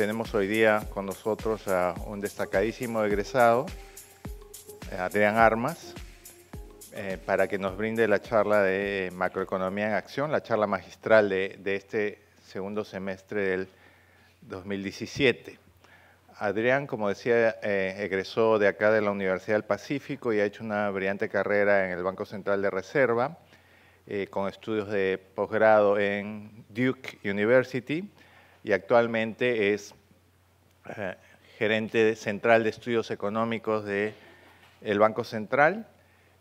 tenemos hoy día con nosotros a un destacadísimo egresado, Adrián Armas, eh, para que nos brinde la charla de macroeconomía en acción, la charla magistral de, este segundo semestre del 2017. Adrián, como decía, eh, egresó de acá de la Universidad del Pacífico y ha hecho una brillante carrera en el Banco Central de Reserva, eh, con estudios de posgrado en Duke University y actualmente es eh, gerente central de estudios económicos del Banco Central.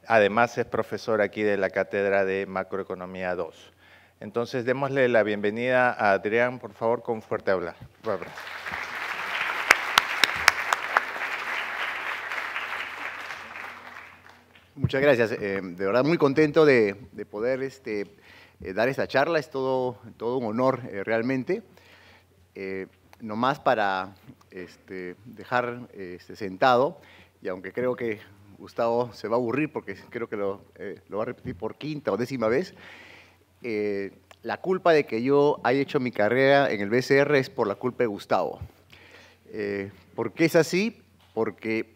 Además es profesor aquí de la Cátedra de Macroeconomía 2. Entonces, démosle la bienvenida a Adrián, por favor, con fuerte hablar. Muchas gracias. Eh, de verdad, muy contento de, poder este, eh, dar esta charla. Es todo, un honor realmente no eh, nomás para este, dejar este, sentado, y aunque creo que Gustavo se va a aburrir porque creo que lo, eh, va a repetir por quinta o décima vez, eh, la culpa de que yo haya hecho mi carrera en el BCR es por la culpa de Gustavo. ¿Por qué es así? Porque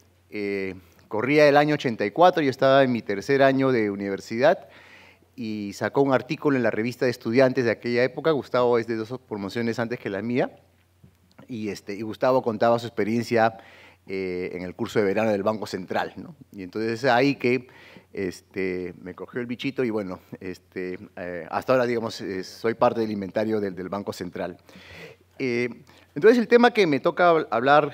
corría el año 84, yo estaba en mi tercer año de universidad y sacó un artículo en la revista de estudiantes de aquella época. Gustavo es de dos promociones antes que la mía. Y, este, y Gustavo contaba su experiencia eh, en el curso de verano del Banco Central. ¿no? Y entonces ahí que este, me cogió el bichito y bueno, este, eh, hasta ahora digamos, eh, soy parte del inventario del, del Banco Central. entonces el tema que me toca hablar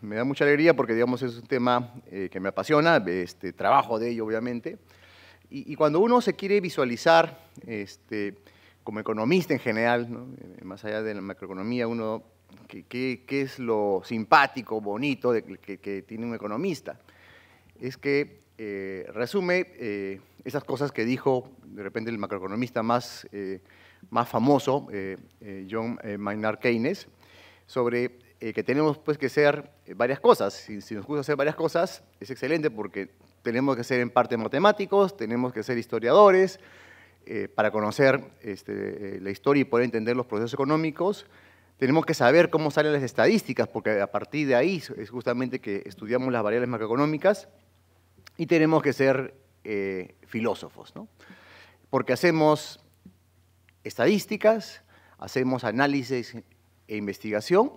me da mucha alegría porque digamos es un tema que me apasiona, este, trabajo de ello obviamente. Y, cuando uno se quiere visualizar, este, como economista en general, eh, más allá de la macroeconomía, uno, ¿qué, es lo simpático, bonito que, tiene un economista? Es que eh, resume eh, esas cosas que dijo de repente el macroeconomista más, más famoso, John Maynard Keynes, sobre que tenemos pues, que ser varias cosas. Si, si, nos gusta hacer varias cosas, es excelente porque tenemos que ser en parte matemáticos, tenemos que ser historiadores eh, para conocer este, eh, la historia y poder entender los procesos económicos. Tenemos que saber cómo salen las estadísticas, porque a partir de ahí es justamente que estudiamos las variables macroeconómicas. Y tenemos que ser eh, filósofos, porque hacemos estadísticas, hacemos análisis e investigación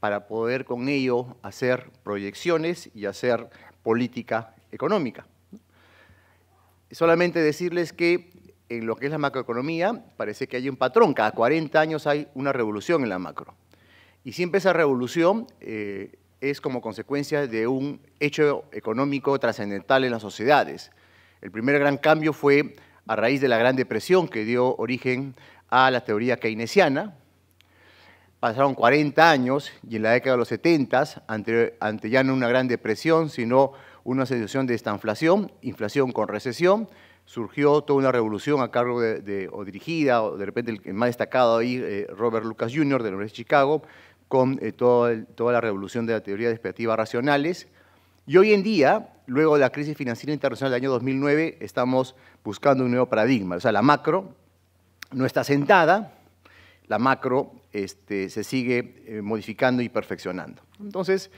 para poder con ello hacer proyecciones y hacer política económica. Solamente decirles que en lo que es la macroeconomía parece que hay un patrón, cada 40 años hay una revolución en la macro. Y siempre esa revolución eh, es como consecuencia de un hecho económico trascendental en las sociedades. El primer gran cambio fue a raíz de la Gran Depresión que dio origen a la teoría keynesiana. Pasaron 40 años y en la década de los 70, s ante ya no una Gran Depresión, sino una situación de estanflación, inflación con recesión, surgió toda una revolución a cargo de, o dirigida, o de repente el más destacado ahí, eh, Robert Lucas Jr. de la Universidad de Chicago, con eh, toda la revolución de la teoría de expectativas racionales. Y hoy en día, luego de la crisis financiera internacional del año 2009, estamos buscando un nuevo paradigma. O sea, la macro no está sentada, la macro este, se sigue eh, modificando y perfeccionando. Entonces,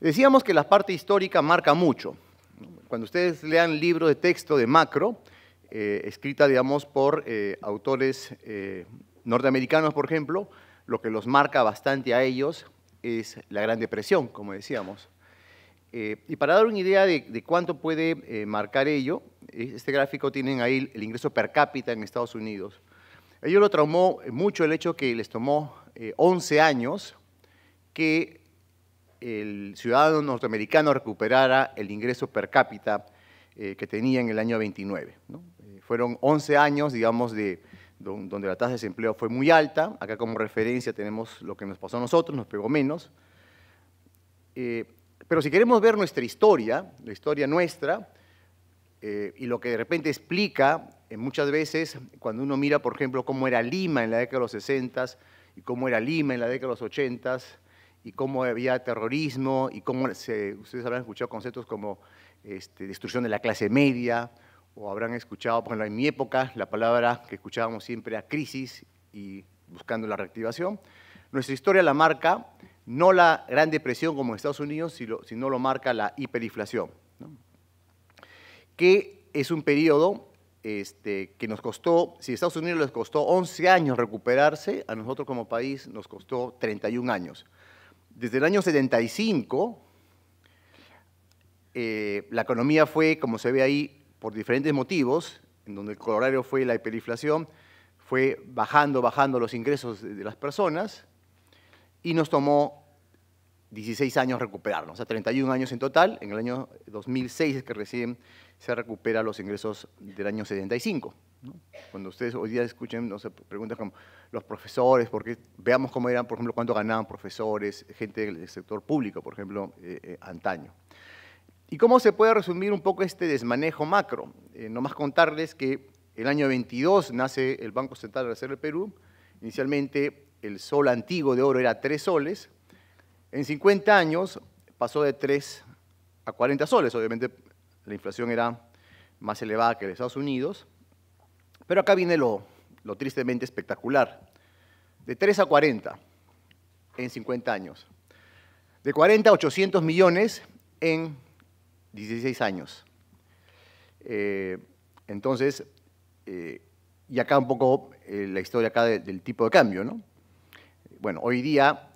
Decíamos que la parte histórica marca mucho. Cuando ustedes lean libros de texto de macro, eh, escrita, digamos, por eh, autores eh, norteamericanos, por ejemplo, lo que los marca bastante a ellos es la Gran Depresión, como decíamos. y para dar una idea de, de cuánto puede marcar ello, este gráfico tienen ahí el ingreso per cápita en Estados Unidos. A ellos lo traumó mucho el hecho que les tomó 11 años que el ciudadano norteamericano recuperara el ingreso per cápita eh, que tenía en el año 29. Eh, fueron 11 años, digamos, de, donde la tasa de desempleo fue muy alta. Acá como referencia tenemos lo que nos pasó a nosotros, nos pegó menos. Eh, pero si queremos ver nuestra historia, la historia nuestra, y lo que de repente explica en muchas veces cuando uno mira, por ejemplo, cómo era Lima en la década de los 60 y cómo era Lima en la década de los 80 y cómo había terrorismo y cómo ustedes habrán escuchado conceptos como este, destrucción de la clase media o habrán escuchado, por ejemplo, en mi época la palabra que escuchábamos siempre era crisis y buscando la reactivación. Nuestra historia la marca no la Gran Depresión como en Estados Unidos, sino lo marca la hiperinflación, que es un periodo este, que nos costó, si a Estados Unidos les costó 11 años recuperarse, a nosotros como país nos costó 31 años. Desde el año 75, eh, la economía fue, como se ve ahí, por diferentes motivos, en donde el colorario fue la hiperinflación, fue bajando, bajando los ingresos de las personas y nos tomó 16 años recuperarnos, o sea, 31 años en total. En el año 2006 es que recién se recupera los ingresos del año 75. Cuando ustedes hoy día escuchen, no se preguntan como los profesores, porque veamos cómo eran, por ejemplo, cuánto ganaban profesores, gente del sector público, por ejemplo, eh, eh, antaño. ¿Y cómo se puede resumir un poco este desmanejo macro? Eh, nomás contarles que el año 22 nace el Banco Central de la Reserva del Perú. Inicialmente el sol antiguo de oro era tres soles. En 50 años pasó de 3 a 40 soles, obviamente la inflación era más elevada que en Estados Unidos. Pero acá viene lo, lo tristemente espectacular. De 3 a 40 en 50 años. De 40 a 800 millones en 16 años. Eh, entonces, eh, y acá un poco eh, la historia acá del tipo de cambio, ¿no? Bueno, hoy día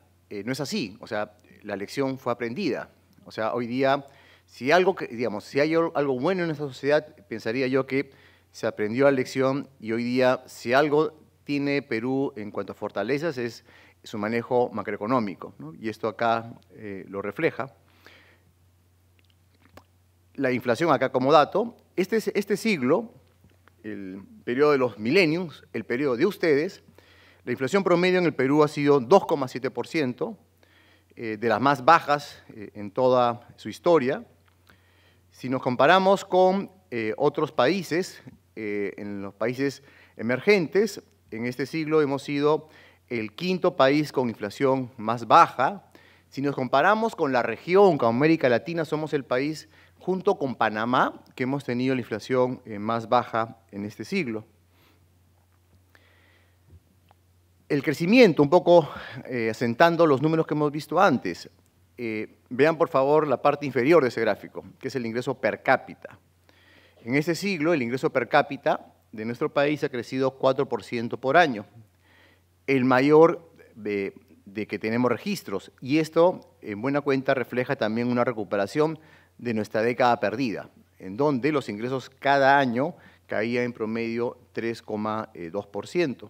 no es así, o sea, la lección fue aprendida. O sea, hoy día si, algo que, digamos, si hay algo bueno en esta sociedad, pensaría yo que se aprendió la lección y hoy día si algo tiene Perú en cuanto a fortalezas es su manejo macroeconómico, y esto acá eh, lo refleja. La inflación acá como dato, este, este siglo, el periodo de los milenios, el periodo de ustedes, la inflación promedio en el Perú ha sido 2,7%, eh, de las más bajas eh, en toda su historia, si nos comparamos con eh, otros países, eh, en los países emergentes, en este siglo hemos sido el quinto país con inflación más baja. Si nos comparamos con la región, con América Latina, somos el país junto con Panamá que hemos tenido la inflación eh, más baja en este siglo. El crecimiento, un poco asentando los números que hemos visto antes, eh, vean por favor la parte inferior de ese gráfico, que es el ingreso per cápita. En este siglo, el ingreso per cápita de nuestro país ha crecido 4% por año, el mayor de, que tenemos registros, y esto en buena cuenta refleja también una recuperación de nuestra década perdida, en donde los ingresos cada año caían en promedio 3,2%.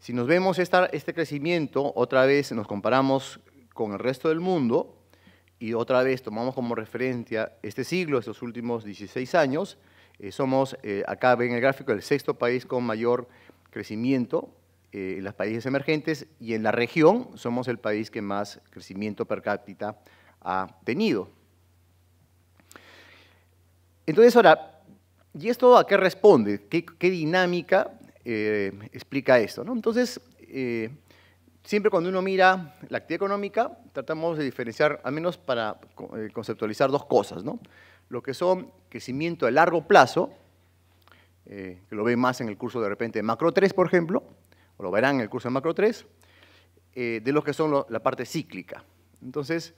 Si nos vemos este crecimiento, otra vez nos comparamos con el resto del mundo, y otra vez tomamos como referencia este siglo, estos últimos 16 años, eh, somos, eh, acá ven el gráfico, el sexto país con mayor crecimiento eh, en los países emergentes y en la región somos el país que más crecimiento per cápita ha tenido. Entonces, ahora, ¿y esto a qué responde? ¿Qué, dinámica explica esto? Entonces, siempre cuando uno mira la actividad económica, tratamos de diferenciar, al menos para eh, conceptualizar dos cosas, ¿no? Lo que son crecimiento a largo plazo, eh, que lo ven más en el curso de repente de Macro 3, por ejemplo, o lo verán en el curso de Macro 3, eh, de los que son la parte cíclica. Entonces,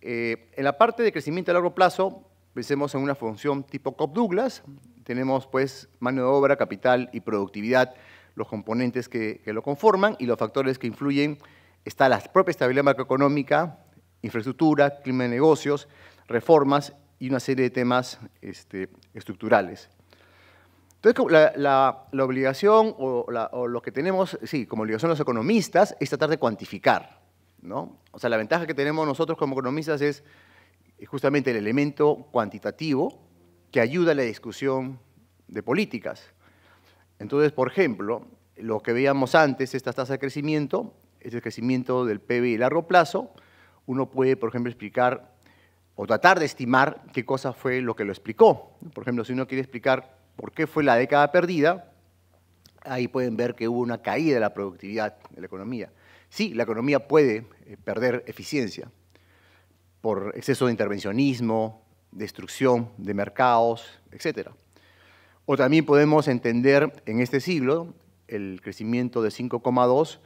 en la parte de crecimiento a largo plazo, pensemos en una función tipo Cobb-Douglas, tenemos pues mano de obra, capital y productividad los componentes que, lo conforman y los factores que influyen. Está la propia estabilidad macroeconómica, infraestructura, clima de negocios, reformas y una serie de temas este, estructurales. Entonces, la, obligación o, lo que tenemos, sí, como obligación los economistas, es tratar de cuantificar, O sea, la ventaja que tenemos nosotros como economistas es justamente el elemento cuantitativo que ayuda a la discusión de políticas. Entonces, por ejemplo, lo que veíamos antes, esta tasa de crecimiento, es el crecimiento del PBI a largo plazo, uno puede, por ejemplo, explicar o tratar de estimar qué cosa fue lo que lo explicó. Por ejemplo, si uno quiere explicar por qué fue la década perdida, ahí pueden ver que hubo una caída de la productividad de la economía. Sí, la economía puede eh, perder eficiencia por exceso de intervencionismo, destrucción de mercados, etcétera. O también podemos entender en este siglo el crecimiento de 5,2,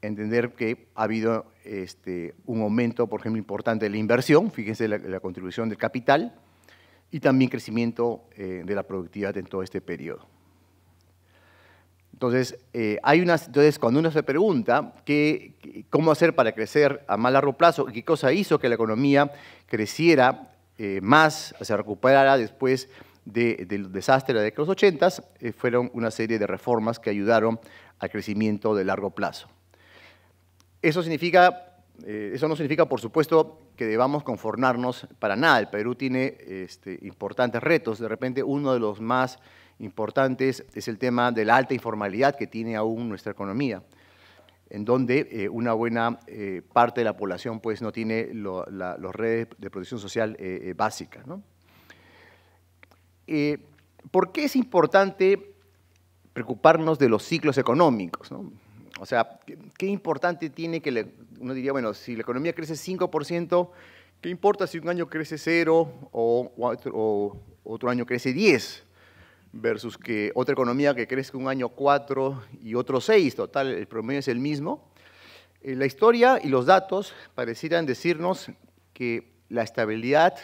entender que ha habido este, un aumento, por ejemplo, importante de la inversión, fíjense la, contribución del capital, y también crecimiento eh, de la productividad en todo este periodo. Entonces, eh, hay unas, entonces, cuando uno se pregunta cómo hacer para crecer a más largo plazo, qué cosa hizo que la economía creciera eh, más, se recuperara después del desastre de los 80 eh, fueron una serie de reformas que ayudaron al crecimiento de largo plazo. Eso, eh, no significa, por supuesto, que debamos conformarnos para nada. El Perú tiene este, importantes retos. De repente, uno de los más importantes es el tema de la alta informalidad que tiene aún nuestra economía en donde eh, una buena parte de la población pues, no tiene las redes de protección social básica. Eh, ¿por qué es importante preocuparnos de los ciclos económicos? O sea, ¿qué, importante tiene que uno diría, bueno, si la economía crece 5%, ¿qué importa si un año crece 0 o, otro, año crece 10? Versus que otra economía que crezca un año 4 y otro 6, total, el promedio es el mismo. Eh, la historia y los datos parecieran decirnos que la estabilidad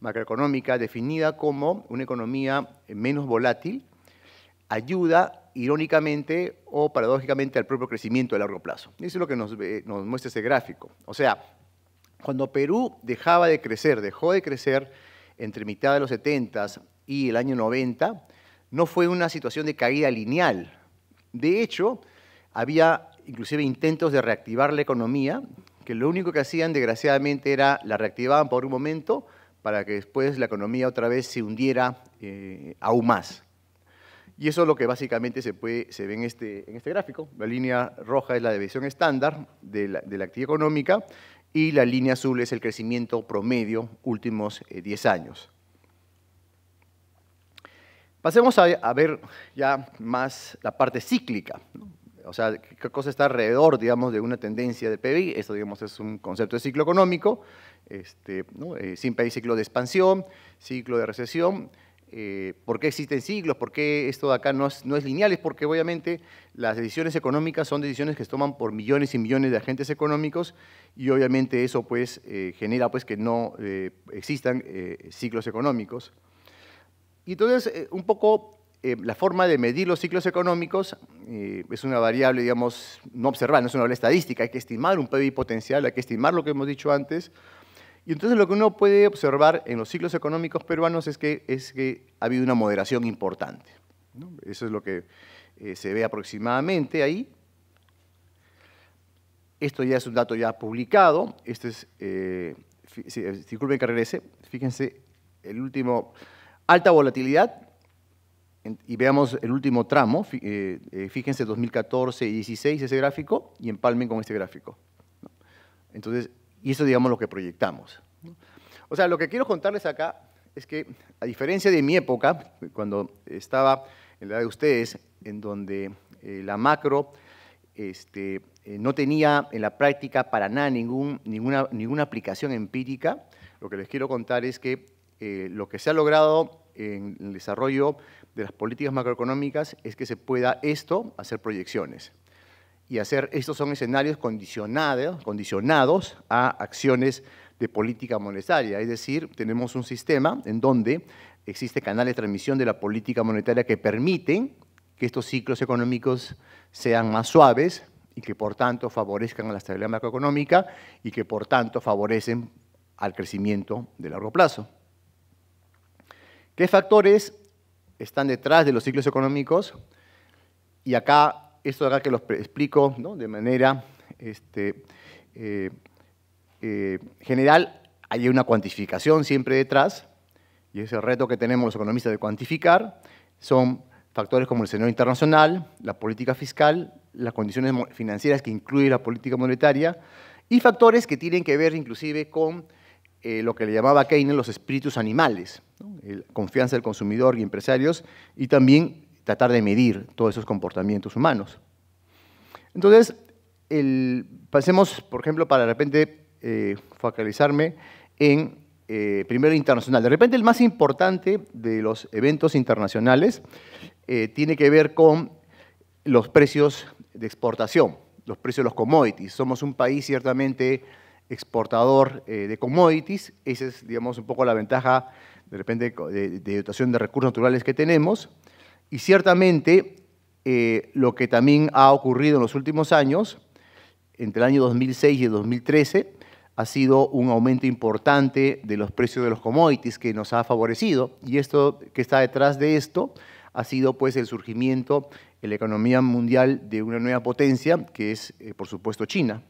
macroeconómica definida como una economía menos volátil ayuda irónicamente o paradójicamente al propio crecimiento a largo plazo. Eso es lo que nos, muestra ese gráfico. O sea, cuando Perú dejaba de crecer, dejó de crecer entre mitad de los 70 y el año 90, no fue una situación de caída lineal. De hecho, había inclusive intentos de reactivar la economía, que lo único que hacían, desgraciadamente, era la reactivaban por un momento, para que después la economía otra vez se hundiera eh, aún más. Y eso es lo que básicamente se, puede, se ve en este, en este gráfico. La línea roja es la división estándar de la, actividad económica y la línea azul es el crecimiento promedio últimos 10 eh, años. Pasemos a, ver ya más la parte cíclica, o sea, qué cosa está alrededor, digamos, de una tendencia de PBI. Esto, digamos, es un concepto de ciclo económico este, eh, siempre hay ciclo de expansión, ciclo de recesión. Eh, ¿Por qué existen ciclos? ¿Por qué esto de acá no es, lineal? Es porque obviamente las decisiones económicas son decisiones que se toman por millones y millones de agentes económicos y obviamente eso pues eh, genera pues que no existan ciclos económicos. Y entonces un poco la forma de medir los ciclos económicos es una variable, digamos, no observable, no es una estadística, hay que estimar un PIB potencial, hay que estimar lo que hemos dicho antes, y entonces lo que uno puede observar en los ciclos económicos peruanos es que, es que ha habido una moderación importante. Eso es lo que eh, se ve aproximadamente ahí. Esto ya es un dato ya publicado. Este es, eh, eh disculpen que regrese, fíjense el último, alta volatilidad, y veamos el último tramo, eh, fíjense 2014 y 16 ese gráfico, y empalmen con este gráfico. Entonces, y eso, digamos, lo que proyectamos. O sea, lo que quiero contarles acá es que, a diferencia de mi época, cuando estaba en la edad de ustedes, en donde eh, la macro este, eh, no tenía en la práctica para nada ningún, ninguna, ninguna aplicación empírica, lo que les quiero contar es que eh, lo que se ha logrado en el desarrollo de las políticas macroeconómicas es que se pueda esto hacer proyecciones y hacer, estos son escenarios condicionados, condicionados a acciones de política monetaria, es decir, tenemos un sistema en donde existe canales de transmisión de la política monetaria que permiten que estos ciclos económicos sean más suaves y que por tanto favorezcan a la estabilidad macroeconómica y que por tanto favorecen al crecimiento de largo plazo. ¿Qué factores están detrás de los ciclos económicos? Y acá esto acá que los explico de manera este, eh, eh, general, hay una cuantificación siempre detrás, y ese reto que tenemos los economistas de cuantificar son factores como el escenario internacional, la política fiscal, las condiciones financieras que incluye la política monetaria, y factores que tienen que ver inclusive con eh, lo que le llamaba Keynes los espíritus animales, confianza del consumidor y empresarios, y también tratar de medir todos esos comportamientos humanos. Entonces, pasemos, por ejemplo, para de repente eh, focalizarme en, eh, primero, internacional. De repente, el más importante de los eventos internacionales eh, tiene que ver con los precios de exportación, los precios de los commodities. Somos un país ciertamente exportador de commodities. Esa es, digamos, un poco la ventaja, de repente, de dotación de recursos naturales que tenemos. Y ciertamente eh, lo que también ha ocurrido en los últimos años, entre el año 2006 y 2013, ha sido un aumento importante de los precios de los commodities que nos ha favorecido. Y esto que está detrás de esto ha sido pues el surgimiento en la economía mundial de una nueva potencia, que es eh, por supuesto China.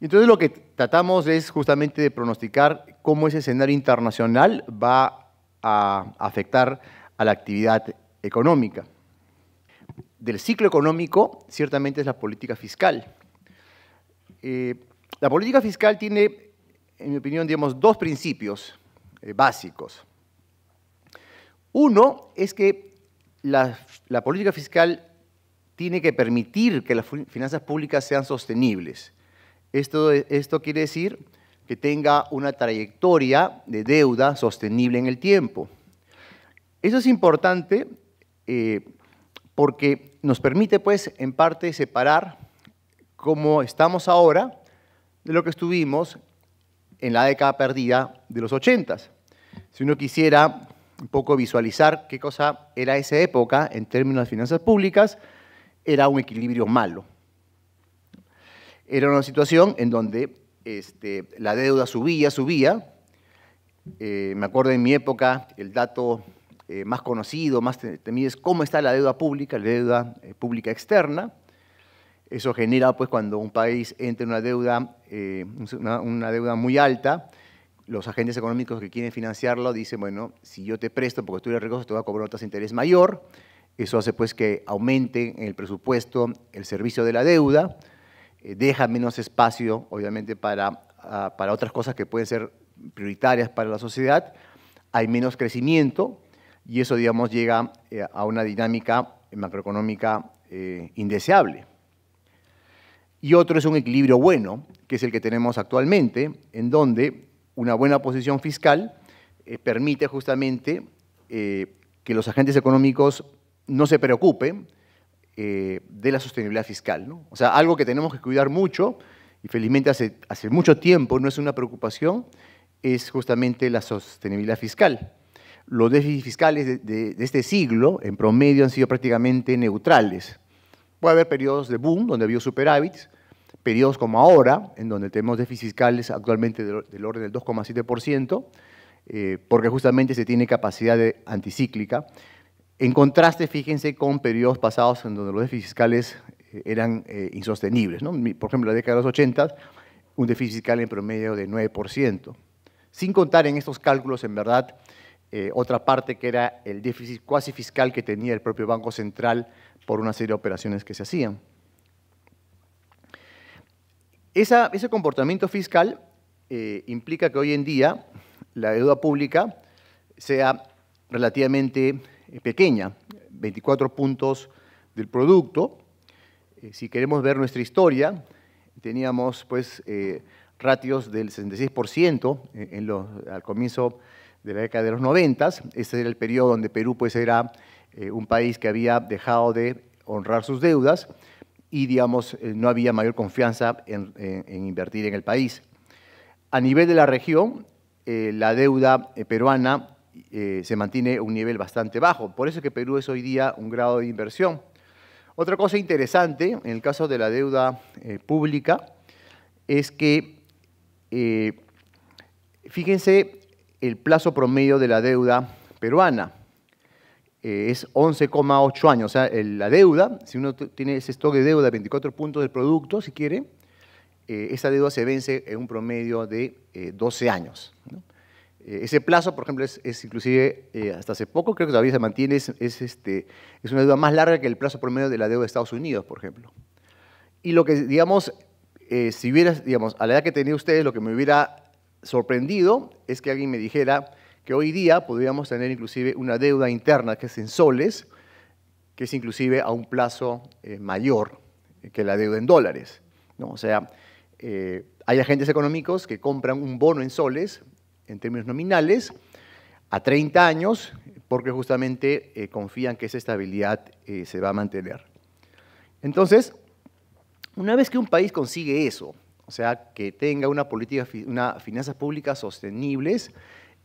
Entonces lo que tratamos es justamente de pronosticar cómo ese escenario internacional va a afectar a la actividad económica. Del ciclo económico, ciertamente es la política fiscal. Eh, la política fiscal tiene, en mi opinión, digamos, dos principios eh, básicos. Uno es que la, política fiscal tiene que permitir que las finanzas públicas sean sostenibles. Esto, esto, quiere decir que tenga una trayectoria de deuda sostenible en el tiempo. Eso es importante eh, porque nos permite, pues, en parte separar cómo estamos ahora de lo que estuvimos en la década perdida de los 80. Si uno quisiera un poco visualizar qué cosa era esa época en términos de finanzas públicas, era un equilibrio malo. Era una situación en donde este, la deuda subía, subía. Eh, me acuerdo en mi época, el dato eh, más conocido, más temido, es cómo está la deuda pública, la deuda eh, pública externa. Eso genera, pues, cuando un país entra en una deuda, eh, una, deuda muy alta, los agentes económicos que quieren financiarlo dicen, bueno, si yo te presto porque tú eres rico, te voy a cobrar un de interés mayor. Eso hace, pues, que aumente en el presupuesto el servicio de la deuda, deja menos espacio, obviamente, para, ah, para otras cosas que pueden ser prioritarias para la sociedad, hay menos crecimiento, y eso, digamos, llega eh, a una dinámica macroeconómica eh, indeseable. Y otro es un equilibrio bueno, que es el que tenemos actualmente, en donde una buena posición fiscal eh, permite justamente que los agentes económicos no se preocupen de la sostenibilidad fiscal. O sea, algo que tenemos que cuidar mucho, y felizmente hace, hace mucho tiempo no es una preocupación, es justamente la sostenibilidad fiscal los déficits fiscales de, este siglo, en promedio, han sido prácticamente neutrales. Puede haber periodos de boom, donde había superávits, periodos como ahora, en donde tenemos déficits fiscales actualmente del, orden del 2,7%, eh, porque justamente se tiene capacidad anticíclica. En contraste, fíjense con periodos pasados en donde los déficits fiscales eh, eran eh, insostenibles. Por ejemplo, la década de los 80, un déficit fiscal en promedio de 9%. Sin contar en estos cálculos, en verdad, eh, otra parte que era el déficit cuasi fiscal que tenía el propio Banco Central por una serie de operaciones que se hacían. ese comportamiento fiscal eh, implica que hoy en día la deuda pública sea relativamente eh, pequeña, 24 puntos del producto. si queremos ver nuestra historia, teníamos pues ratios del 66% en los, al comienzo de la década de los 90. este era el periodo donde Perú pues, era eh, un país que había dejado de honrar sus deudas y digamos, eh, no había mayor confianza en, invertir en el país. A nivel de la región, eh, la deuda peruana se mantiene un nivel bastante bajo. Por eso es que Perú es hoy día un grado de inversión. Otra cosa interesante en el caso de la deuda pública es que, fíjense, el plazo promedio de la deuda peruana. Eh, es 11,8 años. O sea, la deuda, si uno tiene ese stock de deuda, 24 puntos del producto, si quiere, eh, esa deuda se vence en un promedio de 12 eh, años. ese plazo, por ejemplo, es, es inclusive hasta hace poco, creo que todavía se mantiene, es, este, es una deuda más larga que el plazo promedio de la deuda de Estados Unidos, por ejemplo. Y lo que, digamos, si hubiera, digamos, a la edad que tenía ustedes, lo que me hubiera sorprendido es que alguien me dijera que hoy día podríamos tener inclusive una deuda interna que es en soles, que es inclusive a un plazo eh, mayor que la deuda en dólares. ¿no? O sea, eh, hay agentes económicos que compran un bono en soles, en términos nominales, a 30 años, porque justamente eh, confían que esa estabilidad se va a mantener. Entonces, una vez que un país consigue eso, o sea, que tenga una política, una finanzas públicas sostenibles,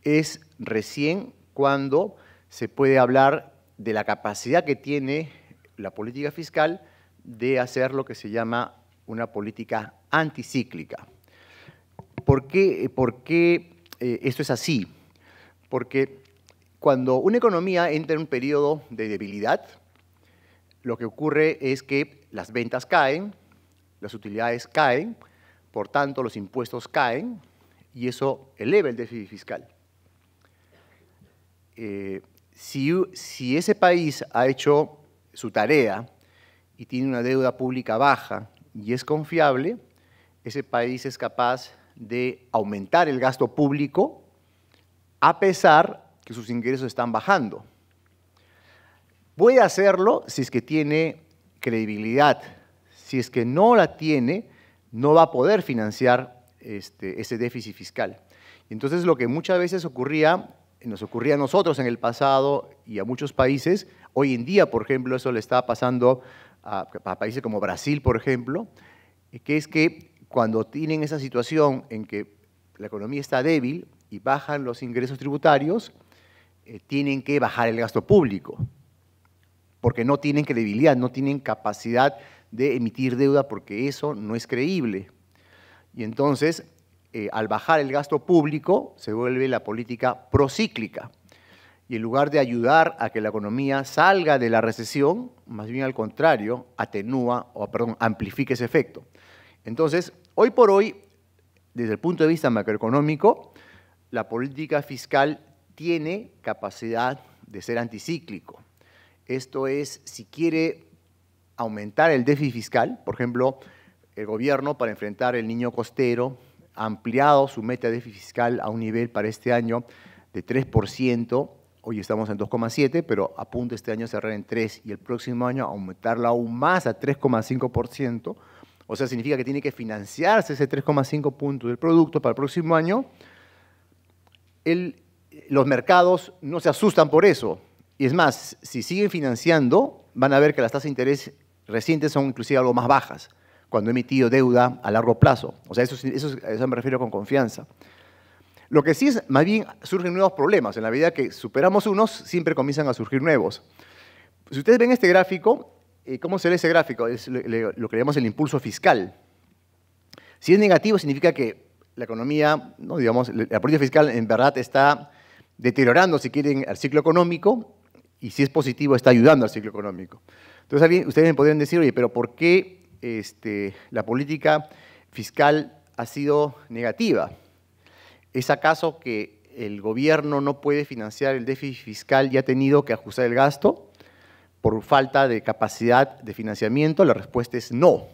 es recién cuando se puede hablar de la capacidad que tiene la política fiscal de hacer lo que se llama una política anticíclica. ¿Por qué, eh, esto es así? Porque cuando una economía entra en un periodo de debilidad, lo que ocurre es que las ventas caen, las utilidades caen, por tanto, los impuestos caen y eso eleva el déficit fiscal. Eh, si, si ese país ha hecho su tarea y tiene una deuda pública baja y es confiable, ese país es capaz de aumentar el gasto público a pesar que sus ingresos están bajando. Puede hacerlo si es que tiene credibilidad. Si es que no la tiene, no va a poder financiar este, ese déficit fiscal. Entonces lo que muchas veces ocurría, nos ocurría a nosotros en el pasado y a muchos países, hoy en día, por ejemplo, eso le está pasando a, países como Brasil, por ejemplo, eh, que es que cuando tienen esa situación en que la economía está débil y bajan los ingresos tributarios, eh, tienen que bajar el gasto público, porque no tienen credibilidad, no tienen capacidad de emitir deuda porque eso no es creíble. Y entonces, eh, al bajar el gasto público, se vuelve la política procíclica. Y en lugar de ayudar a que la economía salga de la recesión, más bien al contrario, atenúa o perdón, amplifica ese efecto. Entonces, hoy por hoy, desde el punto de vista macroeconómico, la política fiscal tiene capacidad de ser anticíclico. Esto es, si quiere aumentar el déficit fiscal, por ejemplo, el gobierno para enfrentar el niño costero ha ampliado su meta de déficit fiscal a un nivel para este año de 3%, hoy estamos en 2,7, pero apunta este año a cerrar en 3 y el próximo año aumentarlo aún más a 3,5%, o sea, significa que tiene que financiarse ese 3,5 puntos del producto para el próximo año. los mercados no se asustan por eso. Y es más, si siguen financiando, van a ver que las tasas de interés recientes son inclusive algo más bajas, cuando he emitido deuda a largo plazo. O sea, eso, eso, me refiero con confianza. Lo que sí es, más bien surgen nuevos problemas. En la medida que superamos unos, siempre comienzan a surgir nuevos. Si ustedes ven este gráfico, eh, ¿cómo se ve ese gráfico? Es lo que llamamos el impulso fiscal. Si es negativo, significa que la economía, digamos, la política fiscal en verdad está deteriorando, si quieren, el ciclo económico, y si es positivo, está ayudando al ciclo económico. Entonces, ustedes me podrían decir, oye, pero ¿por qué este, la política fiscal ha sido negativa? ¿Es acaso que el gobierno no puede financiar el déficit fiscal y ha tenido que ajustar el gasto por falta de capacidad de financiamiento? La respuesta es no.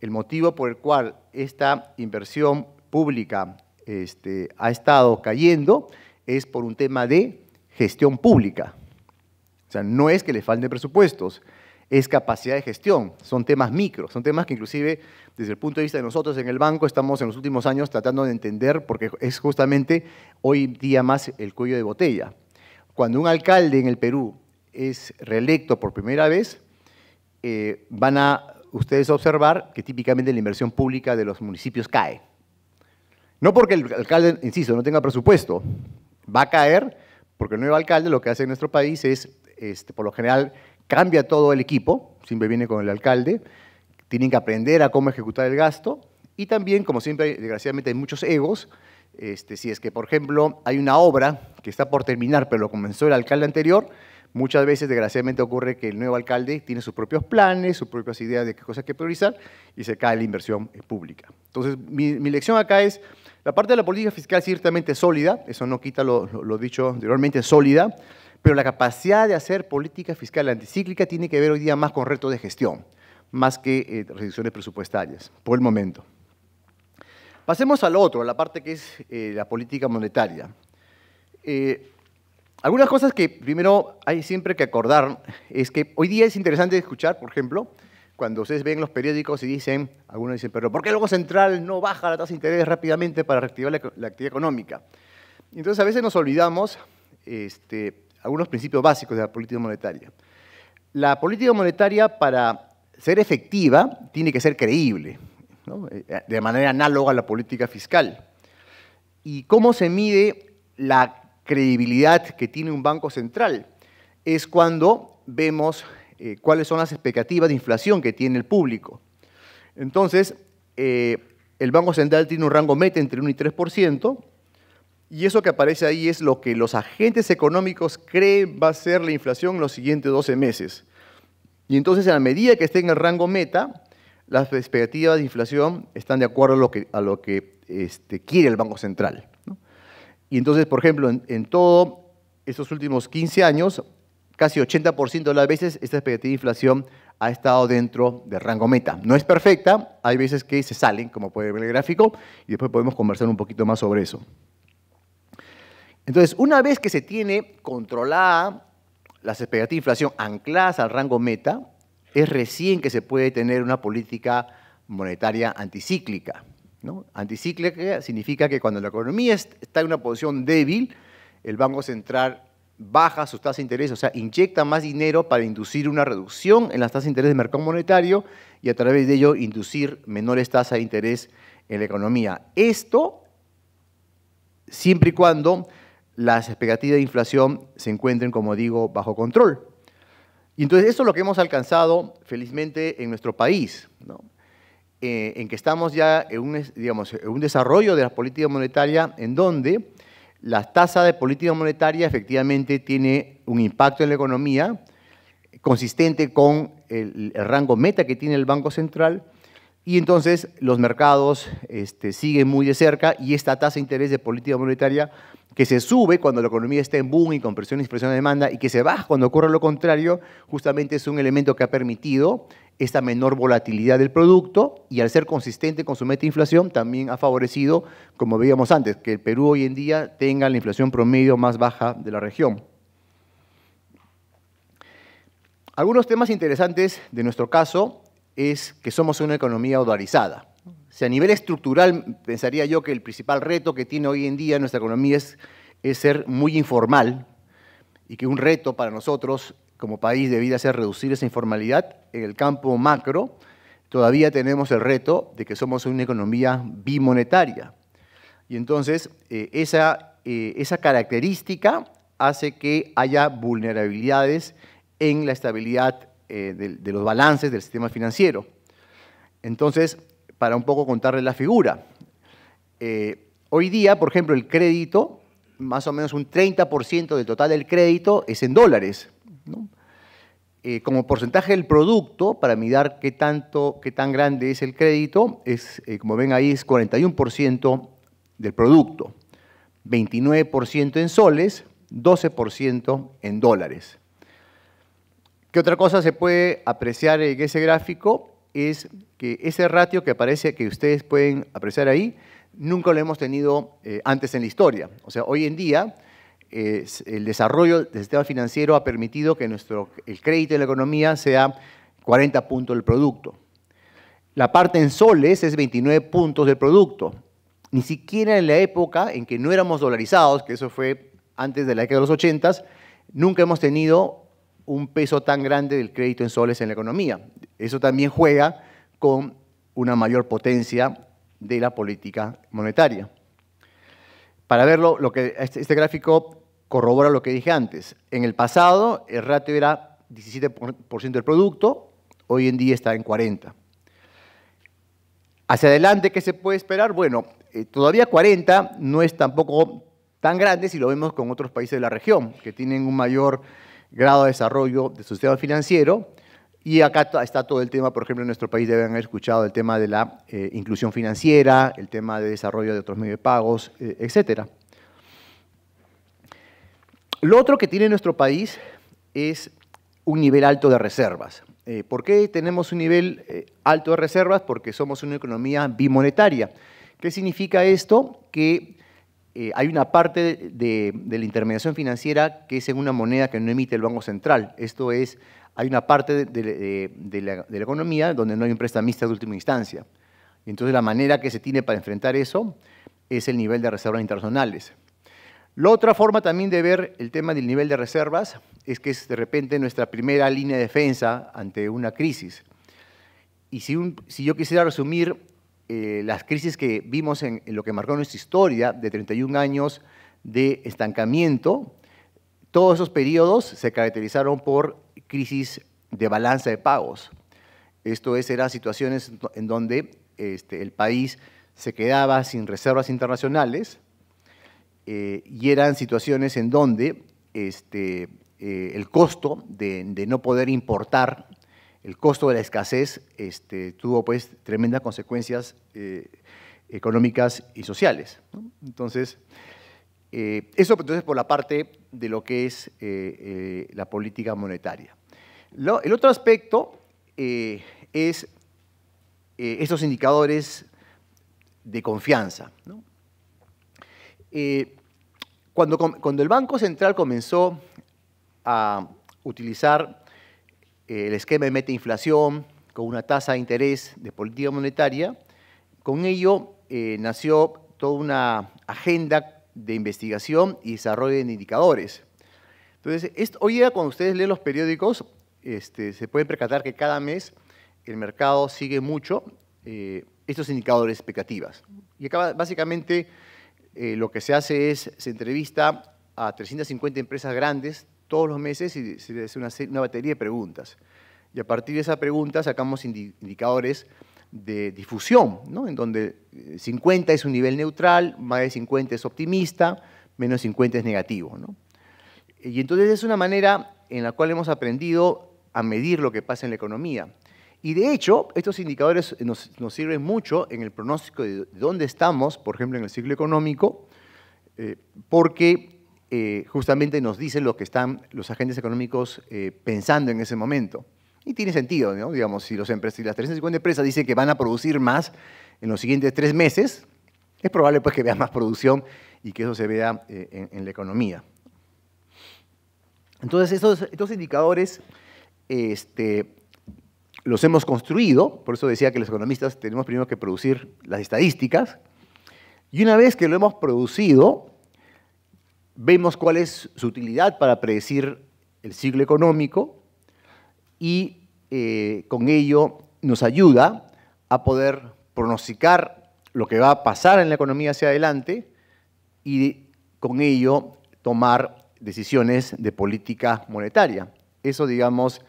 El motivo por el cual esta inversión pública este, ha estado cayendo es por un tema de gestión pública no es que le falten presupuestos, es capacidad de gestión, son temas micro, son temas que inclusive desde el punto de vista de nosotros en el banco estamos en los últimos años tratando de entender porque es justamente hoy día más el cuello de botella. Cuando un alcalde en el Perú es reelecto por primera vez, eh, van a ustedes observar que típicamente la inversión pública de los municipios cae. No porque el alcalde, insisto, no tenga presupuesto, va a caer porque el nuevo alcalde lo que hace en nuestro país es este, por lo general cambia todo el equipo, siempre viene con el alcalde, tienen que aprender a cómo ejecutar el gasto y también, como siempre, desgraciadamente hay muchos egos. Este, si es que, por ejemplo, hay una obra que está por terminar, pero lo comenzó el alcalde anterior, muchas veces, desgraciadamente, ocurre que el nuevo alcalde tiene sus propios planes, sus propias ideas de qué cosas hay que priorizar y se cae la inversión eh, pública. Entonces, mi, lección acá es, la parte de la política fiscal ciertamente sólida, eso no quita lo dicho anteriormente, sólida, pero la capacidad de hacer política fiscal anticíclica tiene que ver hoy día más con retos de gestión, más que eh, presupuestarias, por el momento. Pasemos al otro, a la parte que es eh, la política monetaria. Eh, algunas cosas que primero hay siempre que acordar es que hoy día es interesante escuchar, por ejemplo, cuando ustedes ven los periódicos y dicen, algunos dicen, pero ¿por qué el Banco Central no baja la tasa de interés rápidamente para reactivar la, actividad económica? Entonces a veces nos olvidamos este, algunos principios básicos de la política monetaria. La política monetaria, para ser efectiva, tiene que ser creíble, eh, de manera análoga a la política fiscal. ¿Y cómo se mide la credibilidad que tiene un banco central? Es cuando vemos eh, cuáles son las expectativas de inflación que tiene el público. Entonces, eh, el Banco Central tiene un rango meta entre 1 y 3%, y eso que aparece ahí es lo que los agentes económicos creen va a ser la inflación en los siguientes 12 meses. Y entonces, a medida que esté en el rango meta, las expectativas de inflación están de acuerdo a lo que, a lo que este, quiere el Banco Central. Y entonces, por ejemplo, en, todos todo estos últimos 15 años, casi 80% de las veces esta expectativa de inflación ha estado dentro del rango meta. No es perfecta, hay veces que se salen, como puede ver el gráfico, y después podemos conversar un poquito más sobre eso. Entonces, una vez que se tiene controlada las expectativas de inflación anclada al rango meta, es recién que se puede tener una política monetaria anticíclica. Anticíclica significa que cuando la economía está en una posición débil, el Banco Central baja sus tasas de interés, o sea, inyecta más dinero para inducir una reducción en las tasas de interés del mercado monetario y a través de ello inducir menores tasas de interés en la economía. Esto siempre y cuando las expectativas de inflación se encuentren, como digo, bajo control. Y entonces eso es lo que hemos alcanzado, felizmente, en nuestro país, eh, en que estamos ya en un, digamos, un desarrollo de la política monetaria en donde la tasa de política monetaria efectivamente tiene un impacto en la economía consistente con el rango meta que tiene el Banco Central, y entonces los mercados este, siguen muy de cerca y esta tasa de interés de política monetaria que se sube cuando la economía está en boom y con presión y expresión de demanda y que se baja cuando ocurre lo contrario, justamente es un elemento que ha permitido esta menor volatilidad del producto y al ser consistente con su meta de inflación también ha favorecido, como veíamos antes, que el Perú hoy en día tenga la inflación promedio más baja de la región. Algunos temas interesantes de nuestro caso es que somos una economía dualizada. O sea, a nivel estructural, pensaría yo que el principal reto que tiene hoy en día nuestra economía es, es ser muy informal y que un reto para nosotros como país vida ser reducir esa informalidad. En el campo macro, todavía tenemos el reto de que somos una economía bimonetaria. Y entonces, eh, esa, eh, esa característica hace que haya vulnerabilidades en la estabilidad eh, de, los balances del sistema financiero. Entonces, para un poco contarles la figura, eh, hoy día, por ejemplo, el crédito, más o menos un 30% del total del crédito es en dólares. Eh, como porcentaje del producto, para mirar qué, tanto, qué tan grande es el crédito, es, como ven ahí, es 41% del producto, 29% en soles, 12% en dólares. ¿Qué otra cosa se puede apreciar en ese gráfico? Es que ese ratio que aparece, que ustedes pueden apreciar ahí, nunca lo hemos tenido eh, antes en la historia. O sea, hoy en día el desarrollo del sistema financiero ha permitido que nuestro, el crédito de la economía sea 40 puntos del producto. La parte en soles es 29 puntos del producto. Ni siquiera en la época en que no éramos dolarizados, que eso fue antes de la década de los 80, nunca hemos tenido un peso tan grande del crédito en soles en la economía. Eso también juega con una mayor potencia de la política monetaria. Para verlo, lo que, este, este gráfico corrobora lo que dije antes. En el pasado, el ratio era 17% del producto, hoy en día está en 40%. Hacia adelante, ¿qué se puede esperar? Bueno, eh, todavía 40 no es tampoco tan grande si lo vemos con otros países de la región, que tienen un mayor grado de desarrollo de su sistema financiero. Y acá está todo el tema, por ejemplo, en nuestro país deben haber escuchado el tema de la eh, inclusión financiera, el tema de desarrollo de otros medios de pagos, eh, etcétera. etc. Lo otro que tiene nuestro país es un nivel alto de reservas. Eh, ¿Por qué tenemos un nivel alto de reservas? Porque somos una economía bimonetaria. ¿Qué significa esto? Que eh, hay una parte de, la intermediación financiera que es en una moneda que no emite el Banco Central. Esto es, hay una parte de, la, economía donde no hay un prestamista de última instancia. entonces la manera que se tiene para enfrentar eso es el nivel de reservas internacionales. La otra forma también de ver el tema del nivel de reservas es que es de repente nuestra primera línea de defensa ante una crisis. Y si, si yo quisiera resumir eh, las crisis que vimos en, lo que marcó nuestra historia de 31 años de estancamiento, todos esos periodos se caracterizaron por crisis de balanza de pagos. Esto es, eran situaciones en donde este, el país se quedaba sin reservas internacionales eh, y eran situaciones en donde este, eh, el costo de, de no poder importar el costo de la escasez este, tuvo pues tremendas consecuencias eh, económicas y sociales. Entonces, eh, eso entonces por la parte de lo que es eh, la política monetaria. el otro aspecto es estos indicadores de confianza. cuando, cuando el Banco Central comenzó a utilizar el esquema de inflación con una tasa de interés de política monetaria. Con ello eh, nació toda una agenda de investigación y desarrollo de indicadores. Entonces, hoy día cuando ustedes leen los periódicos, este, se pueden percatar que cada mes el mercado sigue mucho eh, estos indicadores expectativas. Y acá básicamente eh, lo que se hace es, se entrevista a 350 empresas grandes todos los meses y se hace una, batería de preguntas. Y a partir de esa pregunta sacamos indicadores de difusión, ¿no? en donde 50 eh, es un nivel neutral, más de 50 es optimista, menos 50 es negativo. Y entonces es una manera en la cual hemos aprendido a medir lo que pasa en la economía. Y de hecho, estos indicadores nos, sirven mucho en el pronóstico de dónde estamos, por ejemplo, en el ciclo económico, eh, porque eh, justamente nos dicen lo que están los agentes económicos eh, pensando en ese momento. Y tiene sentido, Digamos, si, los las 350 empresas dicen que van a producir más en los siguientes tres meses, es probable pues, que vea más producción y que eso se vea eh, en, la economía. Entonces, estos, indicadores este, los hemos construido, por eso decía que los economistas tenemos primero que producir las estadísticas, y una vez que lo hemos producido, vemos cuál es su utilidad para predecir el ciclo económico y eh, con ello nos ayuda a poder pronosticar lo que va a pasar en la economía hacia adelante y con ello tomar decisiones de política monetaria. Eso, digamos,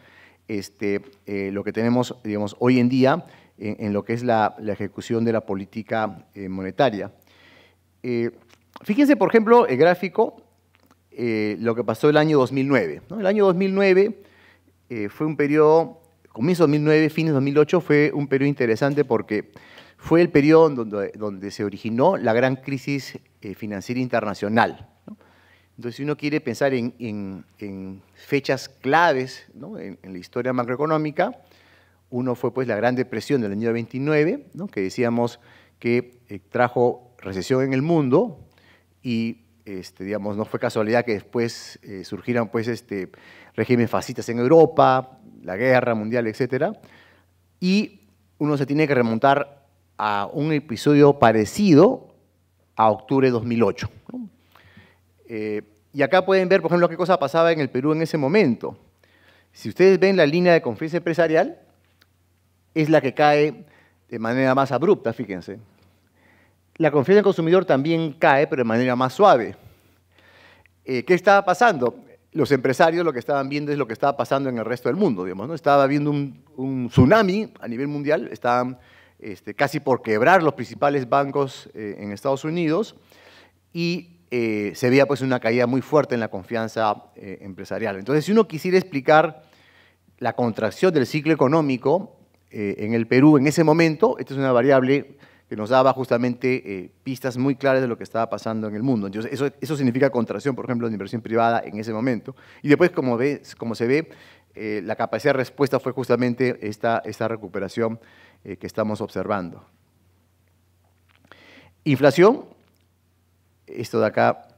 este, eh, lo que tenemos digamos, hoy en día en, lo que es la, ejecución de la política eh, monetaria. Eh, fíjense, por ejemplo, el gráfico, eh, lo que pasó el año 2009. El año 2009 eh, fue un periodo, comienzo 2009, fines 2008, fue un periodo interesante porque fue el periodo donde, se originó la gran crisis eh, financiera internacional. Entonces, si uno quiere pensar en, fechas claves en, la historia macroeconómica, uno fue pues la Gran Depresión del año 29, que decíamos que trajo recesión en el mundo, y este, digamos, no fue casualidad que después eh, surgieran pues, este, regímenes fascistas en Europa, la guerra mundial, etc. Y uno se tiene que remontar a un episodio parecido a octubre de 2008. Eh, y acá pueden ver, por ejemplo, qué cosa pasaba en el Perú en ese momento. Si ustedes ven la línea de confianza empresarial, es la que cae de manera más abrupta, fíjense la confianza del consumidor también cae, pero de manera más suave. Eh, ¿Qué estaba pasando? Los empresarios lo que estaban viendo es lo que estaba pasando en el resto del mundo, digamos, ¿no? Estaba viendo un, tsunami a nivel mundial, estaban este, casi por quebrar los principales bancos eh, en Estados Unidos y eh, se veía pues una caída muy fuerte en la confianza empresarial. Entonces, si uno quisiera explicar la contracción del ciclo económico en el Perú en ese momento, esta es una variable que nos daba justamente eh, pistas muy claras de lo que estaba pasando en el mundo. Entonces, eso, significa contracción, por ejemplo, de inversión privada en ese momento. Y después, como, ves, como se ve, eh, la capacidad de respuesta fue justamente esta, recuperación eh, que estamos observando. Inflación, esto de acá.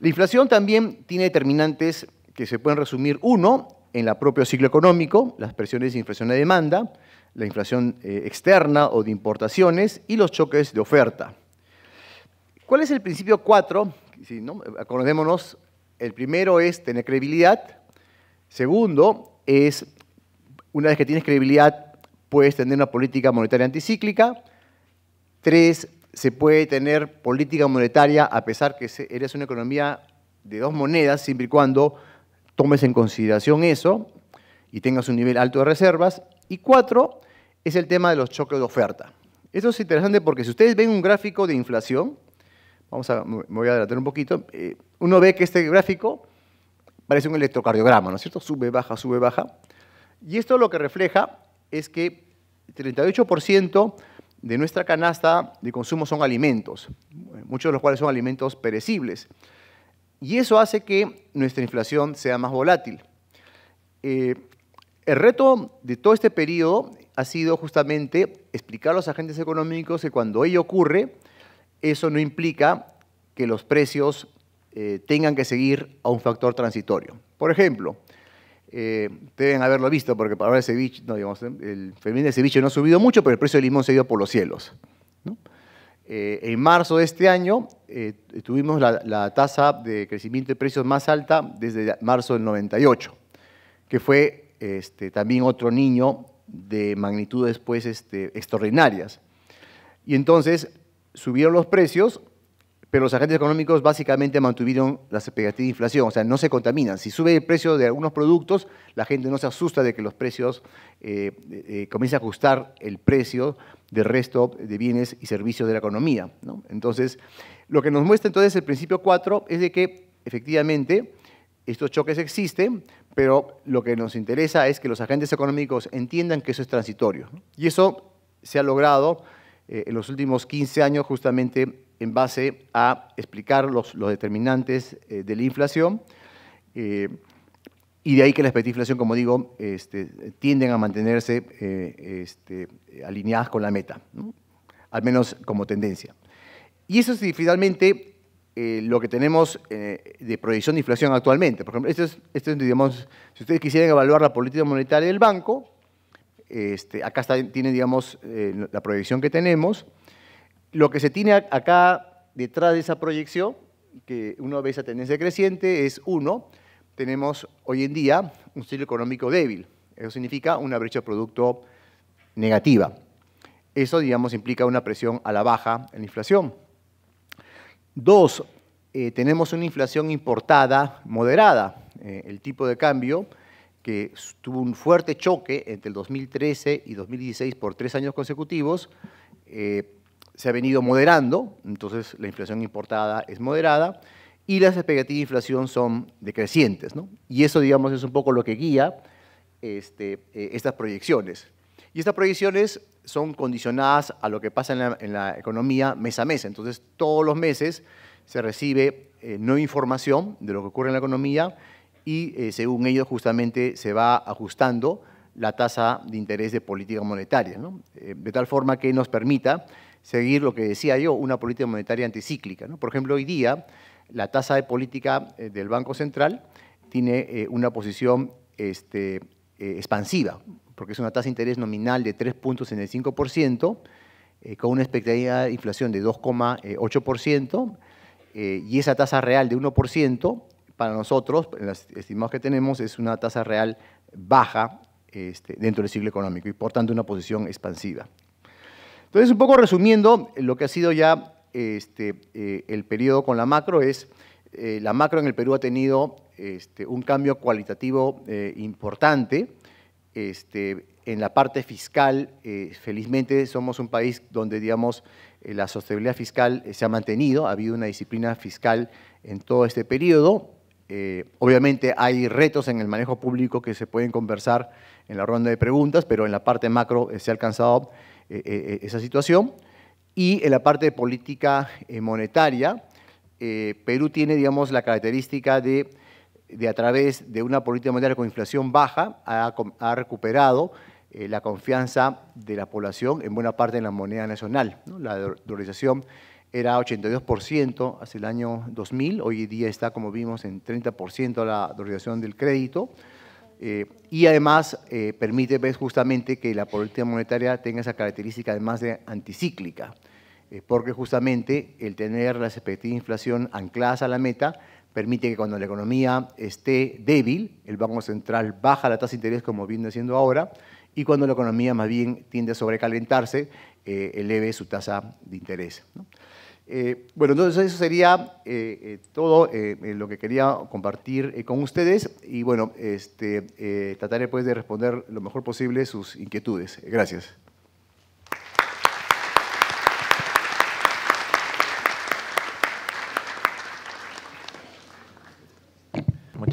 La inflación también tiene determinantes que se pueden resumir, uno, en el propio ciclo económico, las presiones de inflación de demanda, la inflación eh, externa o de importaciones y los choques de oferta. ¿Cuál es el principio 4? Acordémonos, el primero es tener credibilidad. Segundo es, una vez que tienes credibilidad, puedes tener una política monetaria anticíclica. Tres, se puede tener política monetaria a pesar que eres una economía de dos monedas, siempre y cuando tomes en consideración eso y tengas un nivel alto de reservas. Y cuatro es el tema de los choques de oferta. Esto es interesante porque si ustedes ven un gráfico de inflación, vamos a, me voy a adelantar un poquito, eh, uno ve que este gráfico parece un electrocardiograma, ¿no es cierto? Sube, baja, sube, baja. Y esto lo que refleja es que el 38% de nuestra canasta de consumo son alimentos, muchos de los cuales son alimentos perecibles. Y eso hace que nuestra inflación sea más volátil. Eh, el reto de todo este periodo ha sido justamente explicar a los agentes económicos que cuando ello ocurre, eso no implica que los precios eh, tengan que seguir a un factor transitorio. Por ejemplo, eh, deben haberlo visto, porque para el ceviche, el de ceviche no ha subido mucho, pero el precio del limón se ido por los cielos. Eh, en marzo de este año tuvimos la, la tasa de crecimiento de precios más alta desde marzo del 98, que fue este, también otro niño de magnitudes pues, este, extraordinarias. Y entonces subieron los precios, pero los agentes económicos básicamente mantuvieron las expectativas de inflación, o sea, no se contaminan. Si sube el precio de algunos productos, la gente no se asusta de que los precios eh, eh comiencen a ajustar el precio del resto de bienes y servicios de la economía. Entonces, lo que nos muestra entonces el principio 4 es de que efectivamente estos choques existen, pero lo que nos interesa es que los agentes económicos entiendan que eso es transitorio. Y eso se ha logrado eh, en los últimos 15 años justamente en base a explicar los, determinantes eh, de la inflación. Eh, y de ahí que la expectativa como digo, este, tienden a mantenerse este, alineadas con la meta, al menos como tendencia. Y eso sí, finalmente eh, lo que tenemos eh, de proyección de inflación actualmente. Por ejemplo, esto es, digamos, si ustedes quisieran evaluar la política monetaria del banco, este, acá está, tienen, digamos, eh, la proyección que tenemos. Lo que se tiene acá detrás de esa proyección, que uno ve esa tendencia creciente, es uno, tenemos hoy en día un ciclo económico débil. Eso significa una brecha de producto negativa. Eso, digamos, implica una presión a la baja en la inflación. Dos, eh, tenemos una inflación importada moderada. Eh, el tipo de cambio que tuvo un fuerte choque entre el 2013 y 2016 por tres años consecutivos, eh, se ha venido moderando, entonces la inflación importada es moderada y las expectativas de inflación son decrecientes. ¿no? Y eso, digamos, es un poco lo que guía este, estas proyecciones. Y estas proyecciones son condicionadas a lo que pasa en la, economía mes a mes. Entonces, todos los meses se recibe eh, nueva información de lo que ocurre en la economía y eh, según ello justamente se va ajustando la tasa de interés de política monetaria, eh, de tal forma que nos permita seguir lo que decía yo, una política monetaria anticíclica. Por ejemplo, hoy día la tasa de política del Banco Central tiene una posición este, expansiva porque es una tasa de interés nominal de 3 puntos en el 5%, con una expectativa de inflación de 2,8%, eh, y esa tasa real de 1%, para nosotros, en los estimados que tenemos, es una tasa real baja este, dentro del ciclo económico y por tanto una posición expansiva. Entonces, un poco resumiendo, lo que ha sido ya este, eh, el periodo con la macro es, eh, la macro en el Perú ha tenido este, un cambio cualitativo importante, este, en la parte fiscal, eh, felizmente somos un país donde, digamos, eh, la sostenibilidad fiscal eh, se ha mantenido, ha habido una disciplina fiscal en todo este periodo. obviamente hay retos en el manejo público que se pueden conversar en la ronda de preguntas, pero en la parte macro se ha alcanzado esa situación. Y en la parte de política monetaria, Perú tiene, digamos, la característica de de a través de una política monetaria con inflación baja, ha, recuperado eh, la confianza de la población en buena parte en la moneda nacional. La dolarización era 82% hacia el año 2000, hoy día está, como vimos, en 30% la dolarización del crédito. Eh, y además eh, permite ver pues, justamente que la política monetaria tenga esa característica además de anticíclica, porque justamente el tener las expectativas de inflación ancladas a la meta permite que cuando la economía esté débil, el Banco Central baja la tasa de interés como viene haciendo ahora, y cuando la economía más bien tiende a sobrecalentarse, eh, eleve su tasa de interés. Eh, bueno, entonces eso sería eh, todo lo que quería compartir con ustedes y bueno, este, trataré pues de responder lo mejor posible sus inquietudes. Gracias.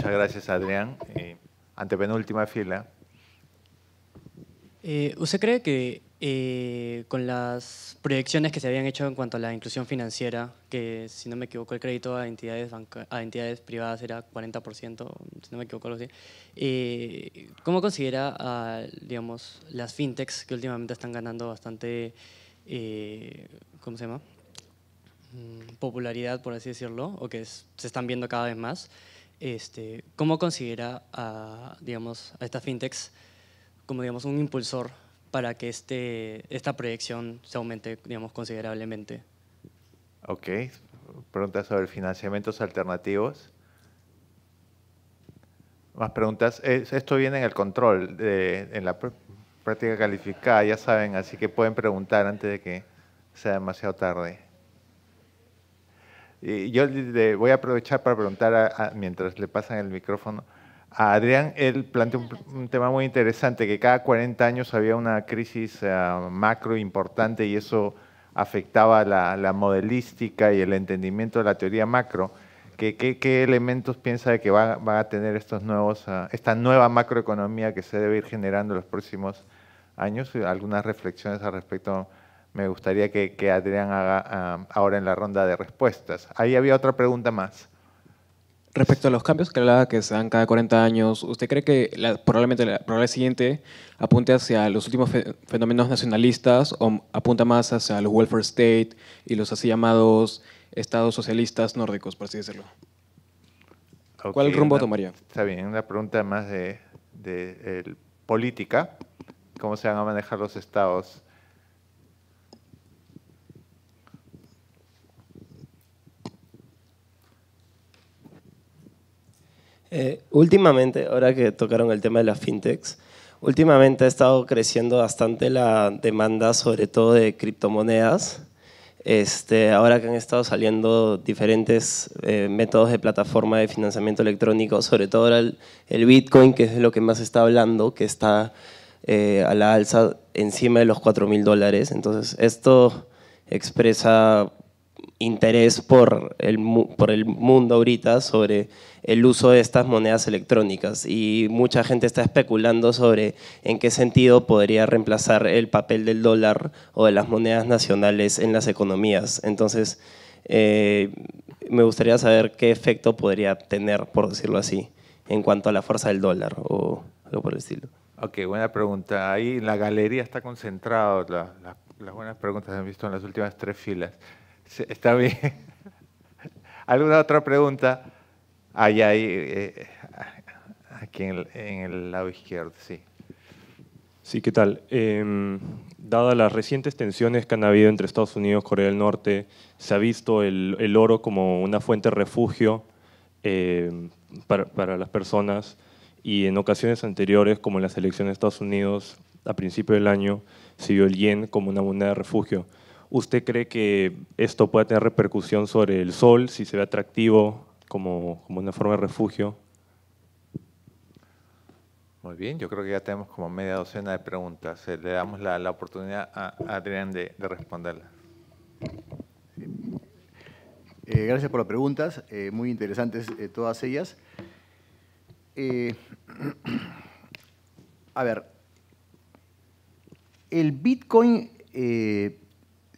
Muchas gracias, Adrián. Eh, antepenúltima fila. Eh, ¿Usted cree que eh, con las proyecciones que se habían hecho en cuanto a la inclusión financiera, que si no me equivoco el crédito a entidades, a entidades privadas era 40%, si no me equivoco lo así, eh, ¿cómo considera a, digamos, las fintechs que últimamente están ganando bastante, ¿cómo se llama? Mm, popularidad, por así decirlo, o que se están viendo cada vez más. Este, ¿Cómo considera a, digamos, a esta fintechs como digamos, un impulsor para que este, esta proyección se aumente digamos, considerablemente? Ok, preguntas sobre financiamientos alternativos. Más preguntas. Esto viene en el control, de, en la práctica calificada, ya saben, así que pueden preguntar antes de que sea demasiado tarde yo voy a aprovechar para preguntar, mientras le pasan el micrófono, a Adrián, él planteó un, tema muy interesante, que cada 40 años había una crisis eh, macro importante y eso afectaba la, modelística y el entendimiento de la teoría macro. ¿Qué, qué, elementos piensa de que va, a tener estos nuevos, ah, esta nueva macroeconomía que se debe ir generando en los próximos años? Algunas reflexiones al respecto me gustaría que, Adrián haga ah, ahora en la ronda de respuestas. Ahí había otra pregunta más. Respecto a los cambios que hablaba que se dan cada 40 años, ¿usted cree que probablemente la probable siguiente apunte hacia los últimos fenómenos nacionalistas o apunta más hacia el welfare state y los así llamados estados socialistas nórdicos, por así decirlo? ¿Cuál rumbo tomaría? Está bien, una pregunta más de, política, cómo se van a manejar los estados Eh, últimamente, ahora que tocaron el tema de las fintechs, últimamente ha estado creciendo bastante la demanda, sobre todo de criptomonedas. Este, ahora que han estado saliendo diferentes eh, métodos de plataforma de financiamiento electrónico, sobre todo el, Bitcoin, que es lo que más está hablando, que está eh, a la alza encima de los 4 mil dólares. Entonces, esto expresa interés por el, por el mundo ahorita sobre el uso de estas monedas electrónicas y mucha gente está especulando sobre en qué sentido podría reemplazar el papel del dólar o de las monedas nacionales en las economías. Entonces, eh, me gustaría saber qué efecto podría tener, por decirlo así, en cuanto a la fuerza del dólar o algo por el estilo. Ok, buena pregunta. Ahí la galería está concentrado las buenas preguntas se han visto en las últimas tres filas está bien. ¿Alguna otra pregunta? Allá, ahí, eh, aquí en el, lado izquierdo, sí. Sí, ¿qué tal? Em, Dada las recientes tensiones que han habido entre Estados Unidos y Corea del Norte, se ha visto el, el oro como una fuente de refugio em, para, para las personas y en ocasiones anteriores, como en las elecciones de Estados Unidos a principio del año, se vio el yen como una moneda de refugio. ¿Usted cree que esto puede tener repercusión sobre el sol, si se ve atractivo como, una forma de refugio? Muy bien, yo creo que ya tenemos como media docena de preguntas. Eh, le damos la, oportunidad a Adrián de, responderla. responderlas. Eh, gracias por las preguntas, eh, muy interesantes todas ellas. a ver, el Bitcoin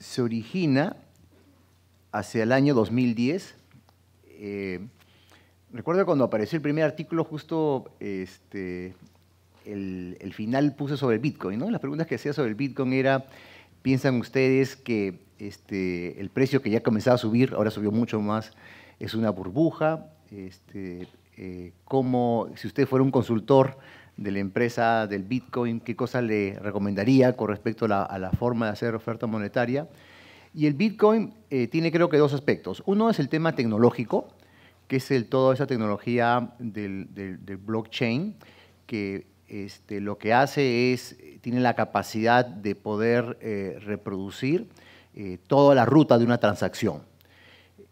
se origina hacia el año 2010. Eh, recuerdo cuando apareció el primer artículo, justo este, el, final puse sobre el Bitcoin. ¿no? Las preguntas que hacía sobre el Bitcoin era, ¿piensan ustedes que este, el precio que ya comenzaba a subir, ahora subió mucho más, es una burbuja? Este, eh, ¿Cómo, si usted fuera un consultor, de la empresa del Bitcoin, qué cosa le recomendaría con respecto a la, forma de hacer oferta monetaria. Y el Bitcoin eh, tiene creo que dos aspectos. Uno es el tema tecnológico, que es toda esa tecnología del, blockchain, que este, lo que hace es, tiene la capacidad de poder eh, reproducir eh, toda la ruta de una transacción.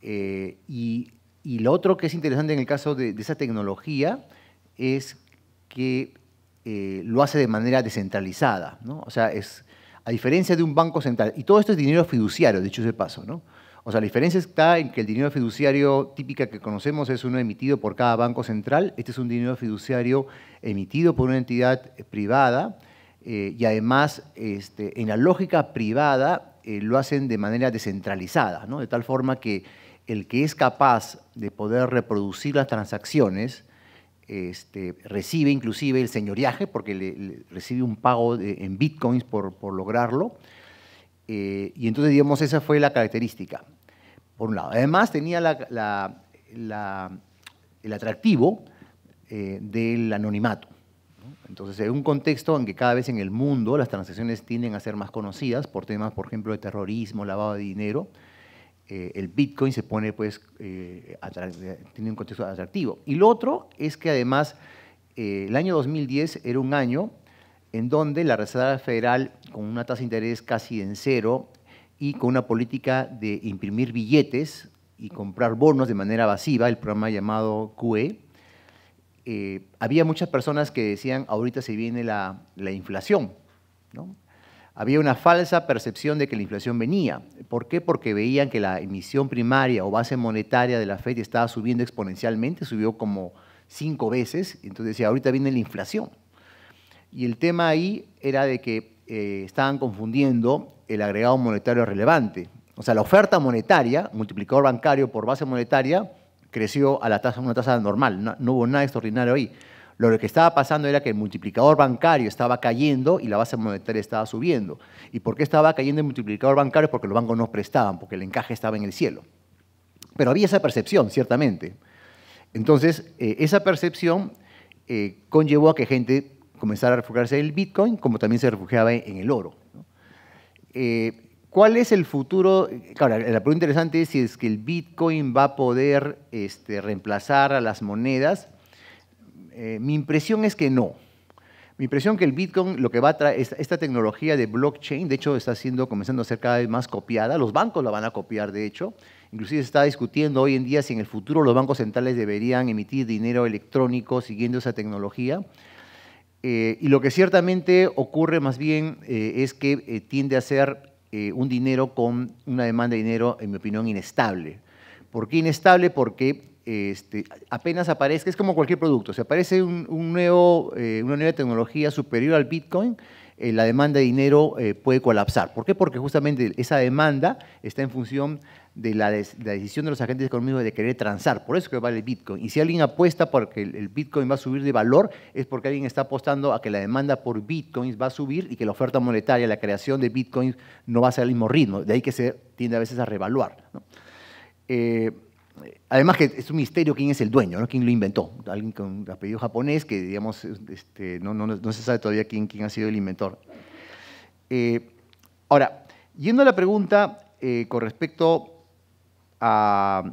Y, lo otro que es interesante en el caso de, de esa tecnología es que eh, lo hace de manera descentralizada, O sea, es a diferencia de un banco central, y todo esto es dinero fiduciario, dicho ese paso, ¿no? O sea, la diferencia está en que el dinero fiduciario típica que conocemos es uno emitido por cada banco central, este es un dinero fiduciario emitido por una entidad eh, privada eh, y además este, en la lógica privada lo hacen de manera descentralizada, de tal forma que el que es capaz de poder reproducir las transacciones este, recibe inclusive el señoriaje, porque le, recibe un pago en bitcoins por, lograrlo. Eh, y entonces, digamos, esa fue la característica, por un lado. Además, tenía el atractivo eh, del anonimato. Entonces, en un contexto en que cada vez en el mundo las transacciones tienden a ser más conocidas por temas, por ejemplo, de terrorismo, lavado de dinero, eh, el Bitcoin se pone, pues, eh, tiene un contexto atractivo. Y lo otro es que además eh, el año 2010 era un año en donde la Reserva Federal, con una tasa de interés casi en cero y con una política de imprimir billetes y comprar bonos de manera evasiva, el programa llamado QE, había muchas personas que decían, ahorita se viene la, la inflación, ¿no? había una falsa percepción de que la inflación venía. ¿Por qué? Porque veían que la emisión primaria o base monetaria de la Fed estaba subiendo exponencialmente, subió como cinco veces, entonces decía, ahorita viene la inflación. Y el tema ahí era de que eh, estaban confundiendo el agregado monetario relevante. O sea, la oferta monetaria, multiplicador bancario por base monetaria, creció a la tasa, una tasa normal, no hubo nada extraordinario ahí. Lo que estaba pasando era que el multiplicador bancario estaba cayendo y la base monetaria estaba subiendo. ¿Y por qué estaba cayendo el multiplicador bancario? Porque los bancos no prestaban, porque el encaje estaba en el cielo. Pero había esa percepción, ciertamente. Entonces, eh, esa percepción eh, conllevó a que gente comenzara a refugiarse en el Bitcoin, como también se refugiaba en el oro. Eh, ¿Cuál es el futuro? Claro, la pregunta interesante es si es que el Bitcoin va a poder este, reemplazar a las monedas. Eh, mi impresión es que no. Mi impresión que el Bitcoin, lo que va a traer, esta, tecnología de blockchain, de hecho está siendo, comenzando a ser cada vez más copiada, los bancos la van a copiar, de hecho. Inclusive se está discutiendo hoy en día si en el futuro los bancos centrales deberían emitir dinero electrónico siguiendo esa tecnología. Eh, y lo que ciertamente ocurre más bien eh, es que tiende a ser un dinero con una demanda de dinero, en mi opinión, inestable. ¿Por qué inestable? Porque este, apenas aparezca, es como cualquier producto, si aparece un, nuevo, eh, una nueva tecnología superior al Bitcoin, eh, la demanda de dinero eh, puede colapsar. ¿Por qué? Porque justamente esa demanda está en función de la, decisión de los agentes económicos de querer transar. Por eso que vale el Bitcoin. Y si alguien apuesta porque el, el, Bitcoin va a subir de valor, es porque alguien está apostando a que la demanda por Bitcoins va a subir y que la oferta monetaria, la creación de Bitcoins no va a ser al mismo ritmo. De ahí que se tiende a veces a revaluar. ¿no? además que es un misterio quién es el dueño, ¿no? quién lo inventó. Alguien con apellido japonés que, digamos, este, no, se sabe todavía quién, quién ha sido el inventor. Eh, ahora, yendo a la pregunta eh, con respecto a,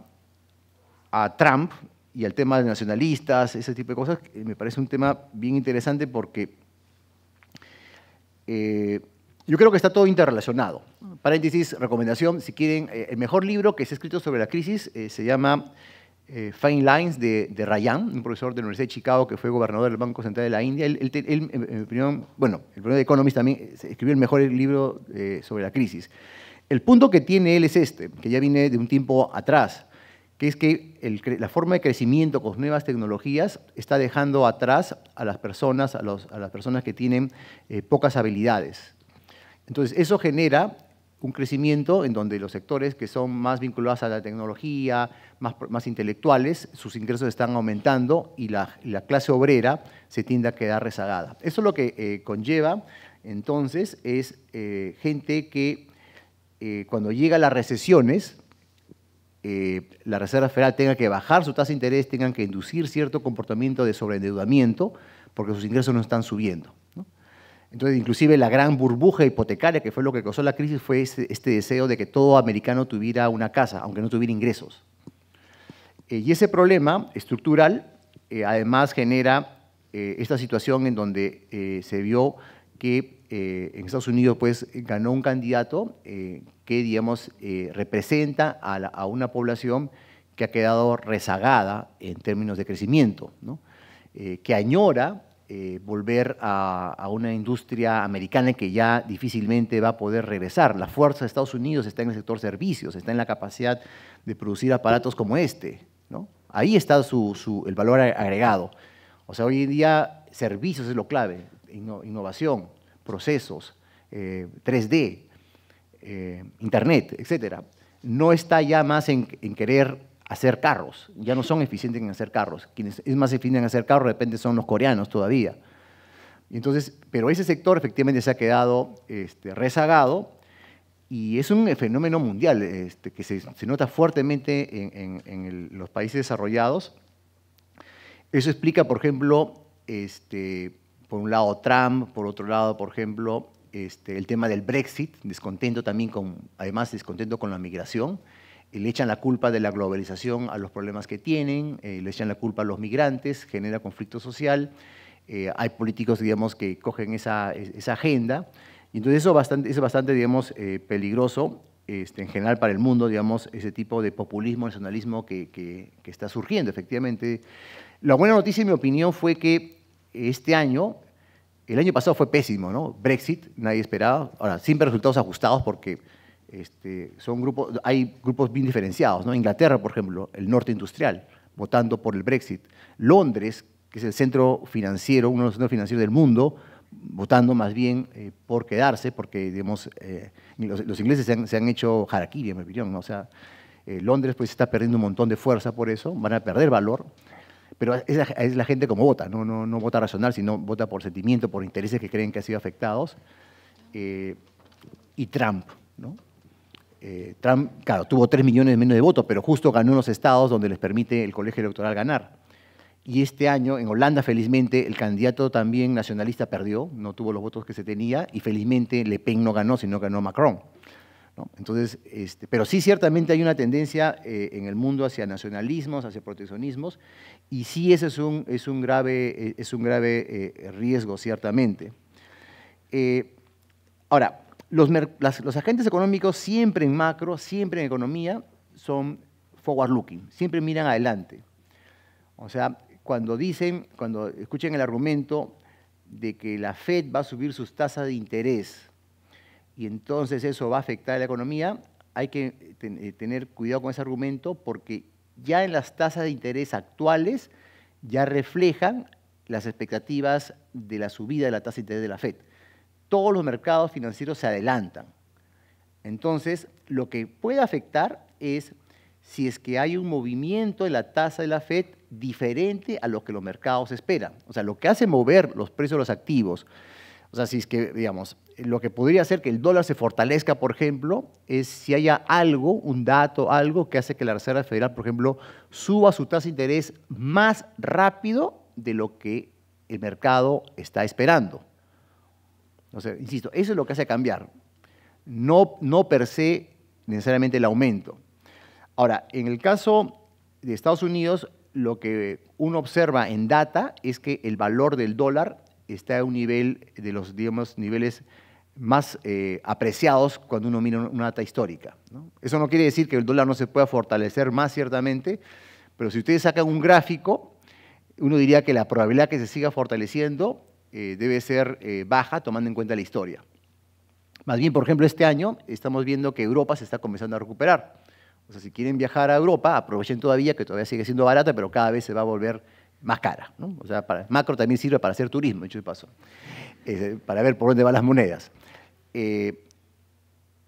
Trump y al tema de nacionalistas, ese tipo de cosas, eh, me parece un tema bien interesante porque yo creo que está todo interrelacionado. Paréntesis, recomendación, si quieren, eh, el mejor libro que se ha escrito sobre la crisis eh, se llama eh, Fine Lines de, de, Ryan, un profesor de la Universidad de Chicago que fue gobernador del Banco Central de la India. Él, él, el bueno, el primer Economist también escribió el mejor libro sobre la crisis. El punto que tiene él es este, que ya viene de un tiempo atrás, que es que la forma de crecimiento con nuevas tecnologías está dejando atrás a las personas, a las personas que tienen pocas habilidades entonces, eso genera un crecimiento en donde los sectores que son más vinculados a la tecnología, más, intelectuales, sus ingresos están aumentando y la, clase obrera se tiende a quedar rezagada. Eso lo que eh, conlleva, entonces, es eh, gente que eh, cuando llega las recesiones, la Reserva Federal tenga que bajar su tasa de interés, tengan que inducir cierto comportamiento de sobreendeudamiento, porque sus ingresos no están subiendo. Entonces, inclusive la gran burbuja hipotecaria que fue lo que causó la crisis fue este, deseo de que todo americano tuviera una casa, aunque no tuviera ingresos. Eh, y ese problema estructural eh, además genera eh, esta situación en donde se vio que en Estados Unidos pues, ganó un candidato que digamos, representa a, una población que ha quedado rezagada en términos de crecimiento, que añora eh, volver a, una industria americana que ya difícilmente va a poder regresar. La fuerza de Estados Unidos está en el sector servicios, está en la capacidad de producir aparatos como este. ¿no? Ahí está su, el valor agregado. O sea, hoy en día servicios es lo clave, innovación, procesos, 3D, eh, eh, Internet, etc. No está ya más en, en querer hacer carros. Ya no son eficientes en hacer carros. Quienes es más eficiente en hacer carros, de repente, son los coreanos todavía. Entonces, pero ese sector efectivamente se ha quedado este, rezagado y es un fenómeno mundial este, que se, se, nota fuertemente en, los países desarrollados. Eso explica, por ejemplo, este, por un lado Trump, por otro lado, por ejemplo, este, el tema del Brexit, descontento también con, además descontento con la migración. Eh, le echan la culpa de la globalización a los problemas que tienen, eh, le echan la culpa a los migrantes, genera conflicto social, eh, hay políticos, digamos, que cogen esa, agenda, y entonces eso, bastante, es bastante, digamos, peligroso este, en general para el mundo, digamos, ese tipo de populismo, nacionalismo que, que, que, está surgiendo, efectivamente. La buena noticia, en mi opinión, fue que este año, el año pasado fue pésimo, ¿no? Brexit, nadie esperaba, ahora, siempre resultados ajustados porque este, son grupos, hay grupos bien diferenciados, ¿no? Inglaterra, por ejemplo, el norte industrial, votando por el Brexit. Londres, que es el centro financiero, uno de los centros financieros del mundo, votando más bien eh, por quedarse, porque digamos, eh, los, ingleses se han, hecho harakiri, en mi opinión. O sea, eh, Londres pues está perdiendo un montón de fuerza por eso, van a perder valor. Pero es la, gente como vota, ¿no? No, no, vota racional, sino vota por sentimiento, por intereses que creen que han sido afectados. y Trump, ¿no? Eh, Trump, claro, tuvo 3 millones menos de votos, pero justo ganó en los estados donde les permite el colegio electoral ganar. Y este año, en Holanda, felizmente, el candidato también nacionalista perdió, no tuvo los votos que se tenía, y felizmente Le Pen no ganó, sino ganó Macron. Entonces, este, pero sí ciertamente hay una tendencia eh, en el mundo hacia nacionalismos, hacia proteccionismos, y sí ese es un, es un grave, eh, es un grave riesgo, ciertamente. ahora, los, agentes económicos siempre en macro, siempre en economía, son forward-looking, siempre miran adelante. O sea, cuando dicen, cuando escuchen el argumento de que la Fed va a subir sus tasas de interés y entonces eso va a afectar a la economía, hay que eh, tener cuidado con ese argumento porque ya en las tasas de interés actuales ya reflejan las expectativas de la subida de la tasa de interés de la Fed todos los mercados financieros se adelantan. Entonces, lo que puede afectar es si es que hay un movimiento de la tasa de la Fed diferente a lo que los mercados esperan. O sea, lo que hace mover los precios de los activos. O sea, si es que, digamos, lo que podría hacer que el dólar se fortalezca, por ejemplo, es si haya algo, un dato, algo que hace que la Reserva Federal, por ejemplo, suba su tasa de interés más rápido de lo que el mercado está esperando. O sea, insisto, eso es lo que hace cambiar. No, no per se necesariamente el aumento. Ahora, en el caso de Estados Unidos, lo que uno observa en data es que el valor del dólar está a un nivel de los digamos, niveles más eh, apreciados cuando uno mira una data histórica. Eso no quiere decir que el dólar no se pueda fortalecer más, ciertamente, pero si ustedes sacan un gráfico, uno diría que la probabilidad que se siga fortaleciendo eh, debe ser eh, baja tomando en cuenta la historia. Más bien, por ejemplo, este año estamos viendo que Europa se está comenzando a recuperar. O sea, si quieren viajar a Europa, aprovechen todavía, que todavía sigue siendo barata, pero cada vez se va a volver más cara. O sea, para, macro también sirve para hacer turismo, hecho de paso, eh, para ver por dónde van las monedas. y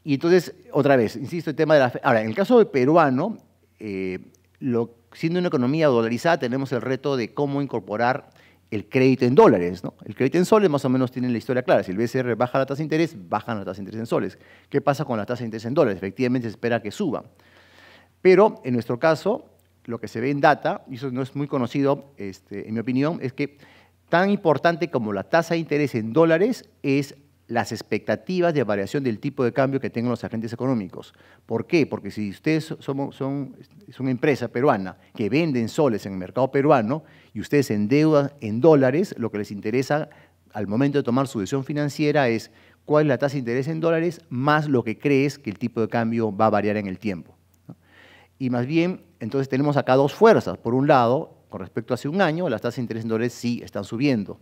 entonces, otra vez, insisto, el tema de la... Ahora, en el caso peruano, siendo una economía dolarizada, tenemos el reto de cómo incorporar el crédito en dólares. ¿no? El crédito en soles más o menos tiene la historia clara. Si el BCR baja la tasa de interés, bajan las tasa de interés en soles. ¿Qué pasa con la tasa de interés en dólares? Efectivamente se espera que suba. Pero en nuestro caso, lo que se ve en data, y eso no es muy conocido este, en mi opinión, es que tan importante como la tasa de interés en dólares es las expectativas de variación del tipo de cambio que tengan los agentes económicos. ¿Por qué? Porque si ustedes son, una empresa peruana que en soles en el mercado peruano y ustedes endeudan en dólares, lo que les interesa al momento de tomar su decisión financiera es cuál es la tasa de interés en dólares más lo que crees que el tipo de cambio va a variar en el tiempo. Y más bien, entonces tenemos acá dos fuerzas. Por un lado, con respecto a hace un año, las tasas de interés en dólares sí están subiendo.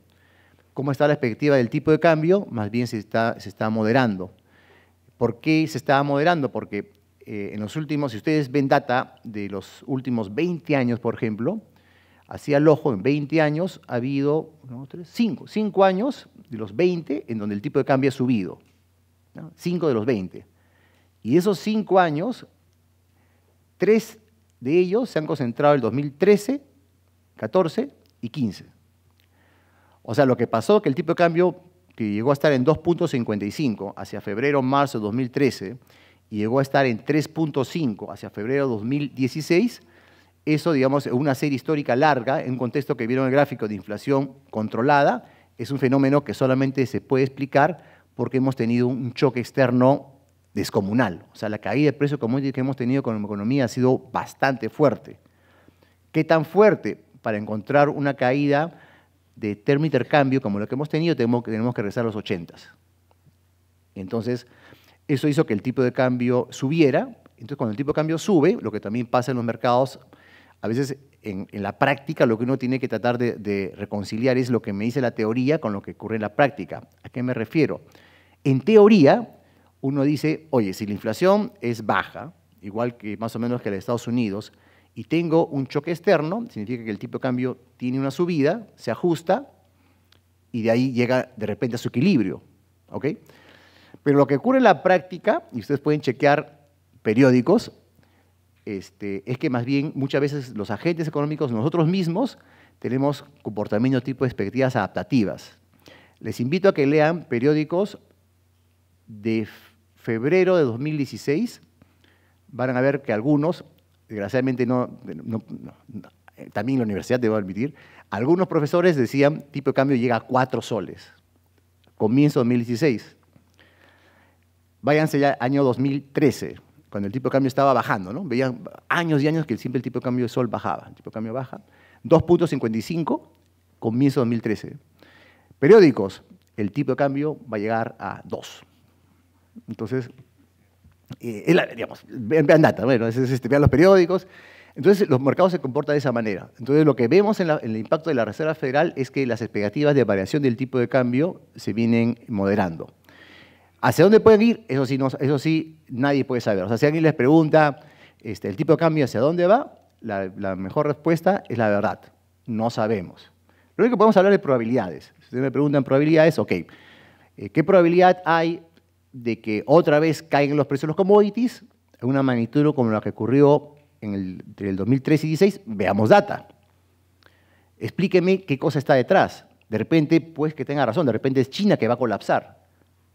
¿Cómo está la expectativa del tipo de cambio? Más bien se está, se está moderando. ¿Por qué se está moderando? Porque eh, en los últimos, si ustedes ven data de los últimos 20 años, por ejemplo, Así al ojo, en 20 años ha habido 5 5 años de los 20 en donde el tipo de cambio ha subido. 5 de los 20. Y esos 5 años, 3 de ellos se han concentrado en el 2013, 14 y 15. O sea, lo que pasó que el tipo de cambio que llegó a estar en 2.55 hacia febrero, marzo de 2013 y llegó a estar en 3.5 hacia febrero de 2016, eso, digamos, una serie histórica larga, en un contexto que vieron el gráfico de inflación controlada, es un fenómeno que solamente se puede explicar porque hemos tenido un choque externo descomunal. O sea, la caída de precios commodities que hemos tenido con la economía ha sido bastante fuerte. ¿Qué tan fuerte? Para encontrar una caída de término intercambio como la que hemos tenido, tenemos, que regresar a los 80. Entonces, eso hizo que el tipo de cambio subiera. Entonces, cuando el tipo de cambio sube, lo que también pasa en los mercados a veces en, la práctica lo que uno tiene que tratar de, reconciliar es lo que me dice la teoría con lo que ocurre en la práctica. ¿A qué me refiero? En teoría, uno dice, oye, si la inflación es baja, igual que más o menos que la de Estados Unidos, y tengo un choque externo, significa que el tipo de cambio tiene una subida, se ajusta, y de ahí llega de repente a su equilibrio. Pero lo que ocurre en la práctica, y ustedes pueden chequear periódicos, este, es que más bien muchas veces los agentes económicos, nosotros mismos, tenemos comportamiento tipo de expectativas adaptativas. Les invito a que lean periódicos de febrero de 2016. Van a ver que algunos, desgraciadamente no, también la universidad debo admitir, algunos profesores decían tipo de cambio llega a cuatro soles. Comienzo 2016. Váyanse ya año 2013 cuando el tipo de cambio estaba bajando, ¿no? Veían años y años que siempre el tipo de cambio de sol bajaba, el tipo de cambio baja. 2.55, comienzo de 2013. Periódicos, el tipo de cambio va a llegar a 2. Entonces, eh, vean data, bueno, este, vean los periódicos. Entonces, los mercados se comportan de esa manera. Entonces, lo que vemos en, el impacto de la Reserva Federal es que las expectativas de variación del tipo de cambio se vienen moderando. ¿Hacia dónde pueden ir? Eso sí, eso sí nadie puede saber. O sea, si alguien les pregunta este, el tipo de cambio hacia dónde va, la, mejor respuesta es la verdad. No sabemos. Lo único que podemos hablar es probabilidades. Si ustedes me preguntan probabilidades, ok. Eh, ¿Qué probabilidad hay de que otra vez caigan los precios de los commodities en una magnitud como la que ocurrió entre el 2013 y 2016? Veamos data. Explíqueme qué cosa está detrás. De repente, pues que tenga razón, de repente es China que va a colapsar.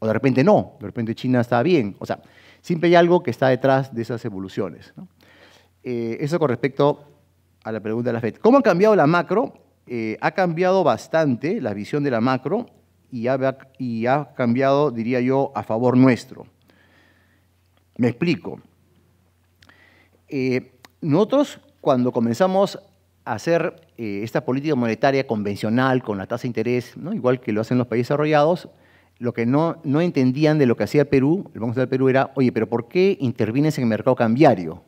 O de repente no, de repente China está bien. O sea, siempre hay algo que está detrás de esas evoluciones. Eh, eso con respecto a la pregunta de la FED. ¿Cómo ha cambiado la macro? Eh, ha cambiado bastante la visión de la macro y ha, cambiado, diría yo, a favor nuestro. Me explico. Eh, nosotros, cuando comenzamos a hacer esta política monetaria convencional con la tasa de interés, ¿no? igual que lo hacen los países desarrollados, lo que no, no, entendían de lo que hacía Perú, el Banco Central del Perú, era, oye, pero ¿por qué intervienes en el mercado cambiario?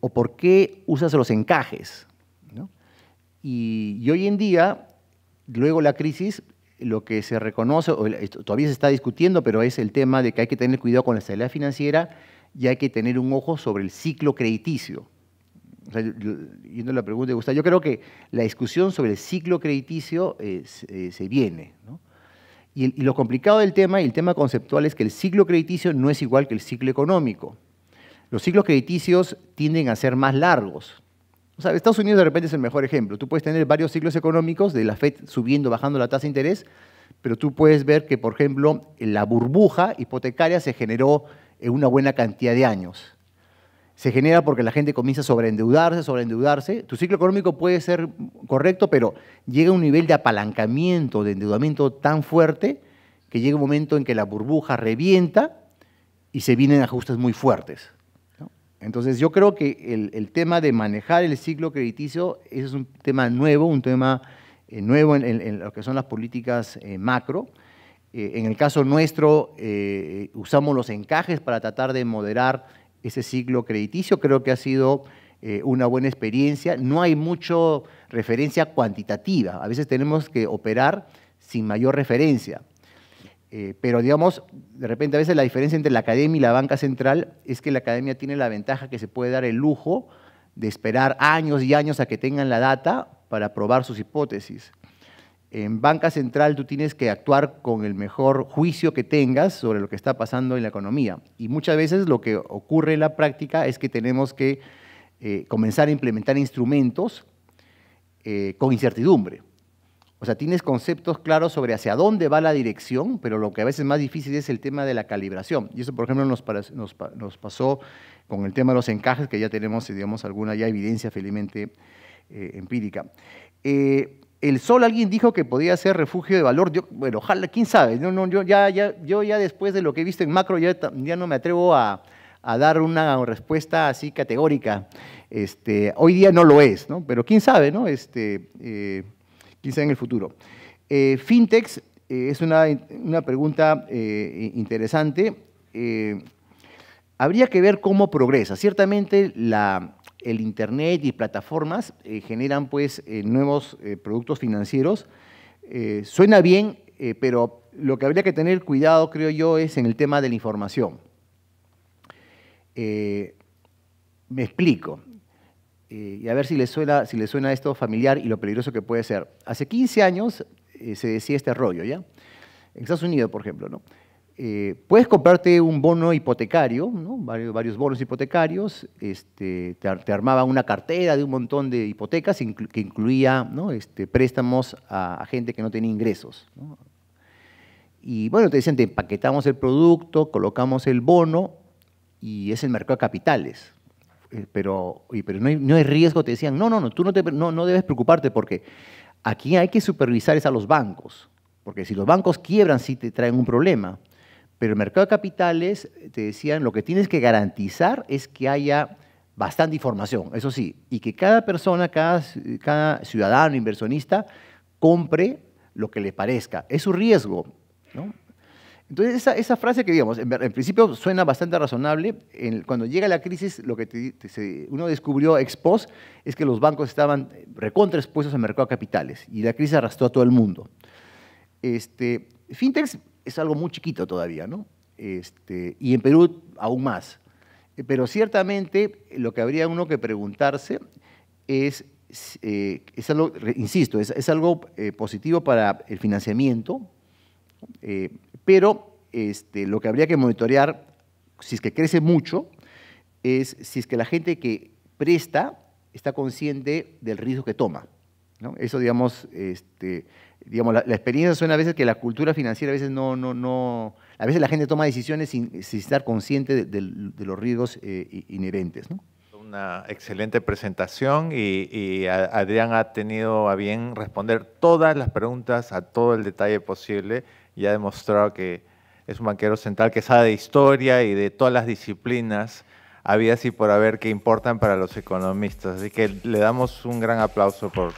¿O por qué usas los encajes? Y, hoy en día, luego la crisis, lo que se reconoce, o todavía se está discutiendo, pero es el tema de que hay que tener cuidado con la estabilidad financiera y hay que tener un ojo sobre el ciclo crediticio. yendo a la pregunta de Gustavo, yo creo que la discusión sobre el ciclo crediticio eh, eh, se, viene, ¿no? Y, lo complicado del tema, y el tema conceptual, es que el ciclo crediticio no es igual que el ciclo económico. Los ciclos crediticios tienden a ser más largos. O sea, Estados Unidos de repente es el mejor ejemplo. Tú puedes tener varios ciclos económicos de la Fed subiendo, bajando la tasa de interés, pero tú puedes ver que, por ejemplo, la burbuja hipotecaria se generó en eh, una buena cantidad de años se genera porque la gente comienza a sobreendeudarse, sobreendeudarse. Tu ciclo económico puede ser correcto, pero llega un nivel de apalancamiento, de endeudamiento tan fuerte, que llega un momento en que la burbuja revienta y se vienen ajustes muy fuertes. Entonces yo creo que el, tema de manejar el ciclo crediticio es un tema nuevo, un tema eh, nuevo en, lo que son las políticas eh, macro. Eh, en el caso nuestro usamos los encajes para tratar de moderar ese ciclo crediticio. Creo que ha sido eh, una buena experiencia. No hay mucho referencia cuantitativa. A veces tenemos que operar sin mayor referencia. Eh, pero digamos, de repente a veces la diferencia entre la academia y la banca central es que la academia tiene la ventaja que se puede dar el lujo de esperar años y años a que tengan la data para probar sus hipótesis. En banca central tú tienes que actuar con el mejor juicio que tengas sobre lo que está pasando en la economía. Y muchas veces lo que ocurre en la práctica es que tenemos que eh, comenzar a implementar instrumentos eh, con incertidumbre. O sea, tienes conceptos claros sobre hacia dónde va la dirección, pero lo que a veces es más difícil es el tema de la calibración. Y eso, por ejemplo, nos, pasó con el tema de los encajes, que ya tenemos, digamos, alguna ya evidencia felizmente eh, empírica. El sol, alguien dijo que podía ser refugio de valor. bueno, ojalá, quién sabe. No, no, yo, ya, ya, yo ya después de lo que he visto en macro, ya, no me atrevo a, dar una respuesta así categórica. Este, hoy día no lo es, ¿no? pero quién sabe, ¿no? Este, eh, quién sabe en el futuro. Eh, eh es una, una pregunta eh, interesante. habría que ver cómo progresa. Ciertamente la, el Internet y plataformas eh, generan pues, eh, nuevos eh, productos financieros. suena bien, pero lo que habría que tener cuidado, creo yo, es en el tema de la información. me explico. y a ver si le suena, si suena esto familiar y lo peligroso que puede ser. Hace 15 años se decía este rollo, ¿ya? En Estados Unidos, por ejemplo, ¿no? Eh, puedes comprarte un bono hipotecario, varios bonos hipotecarios, este, te, te, armaba una cartera de un montón de hipotecas que incluía este, préstamos a, gente que no tenía ingresos. Y bueno, te dicen, te empaquetamos el producto, colocamos el bono y es el mercado de capitales. Eh, pero, no, hay, riesgo, te decían, no, no, no, tú no, te, debes preocuparte porque aquí hay que supervisar es a los bancos, porque si los bancos quiebran sí te traen un problema pero el mercado de capitales, eh, te decían, lo que tienes que garantizar es que haya bastante información, eso sí, y que cada persona, cada, ciudadano, inversionista, compre lo que le parezca. Es su riesgo. Entonces, esa, frase que digamos, en, principio suena bastante razonable, cuando llega la crisis, lo que uno descubrió ex post es que los bancos estaban recontra expuestos al mercado de capitales y la crisis arrastró a todo el mundo. Este, fintechs es algo muy chiquito todavía, ¿no? Este, y en Perú aún más. Eh, pero ciertamente eh, lo que habría uno que preguntarse es, eh, insisto, es, algo positivo para el financiamiento, pero este, lo que habría que monitorear, si es que crece mucho, es si es que la gente que presta está consciente del riesgo que toma. ¿no? Eso, digamos, este, digamos, la, experiencia suena a veces que la cultura financiera a veces no, no, no, a veces la gente toma decisiones sin, estar consciente de, los riesgos eh, inherentes. Una excelente presentación y, y, Adrián ha tenido a bien responder todas las preguntas a todo el detalle posible y ha demostrado que es un banquero central que sabe de historia y de todas las disciplinas habidas y por haber que importan para los economistas. Así que le damos un gran aplauso por...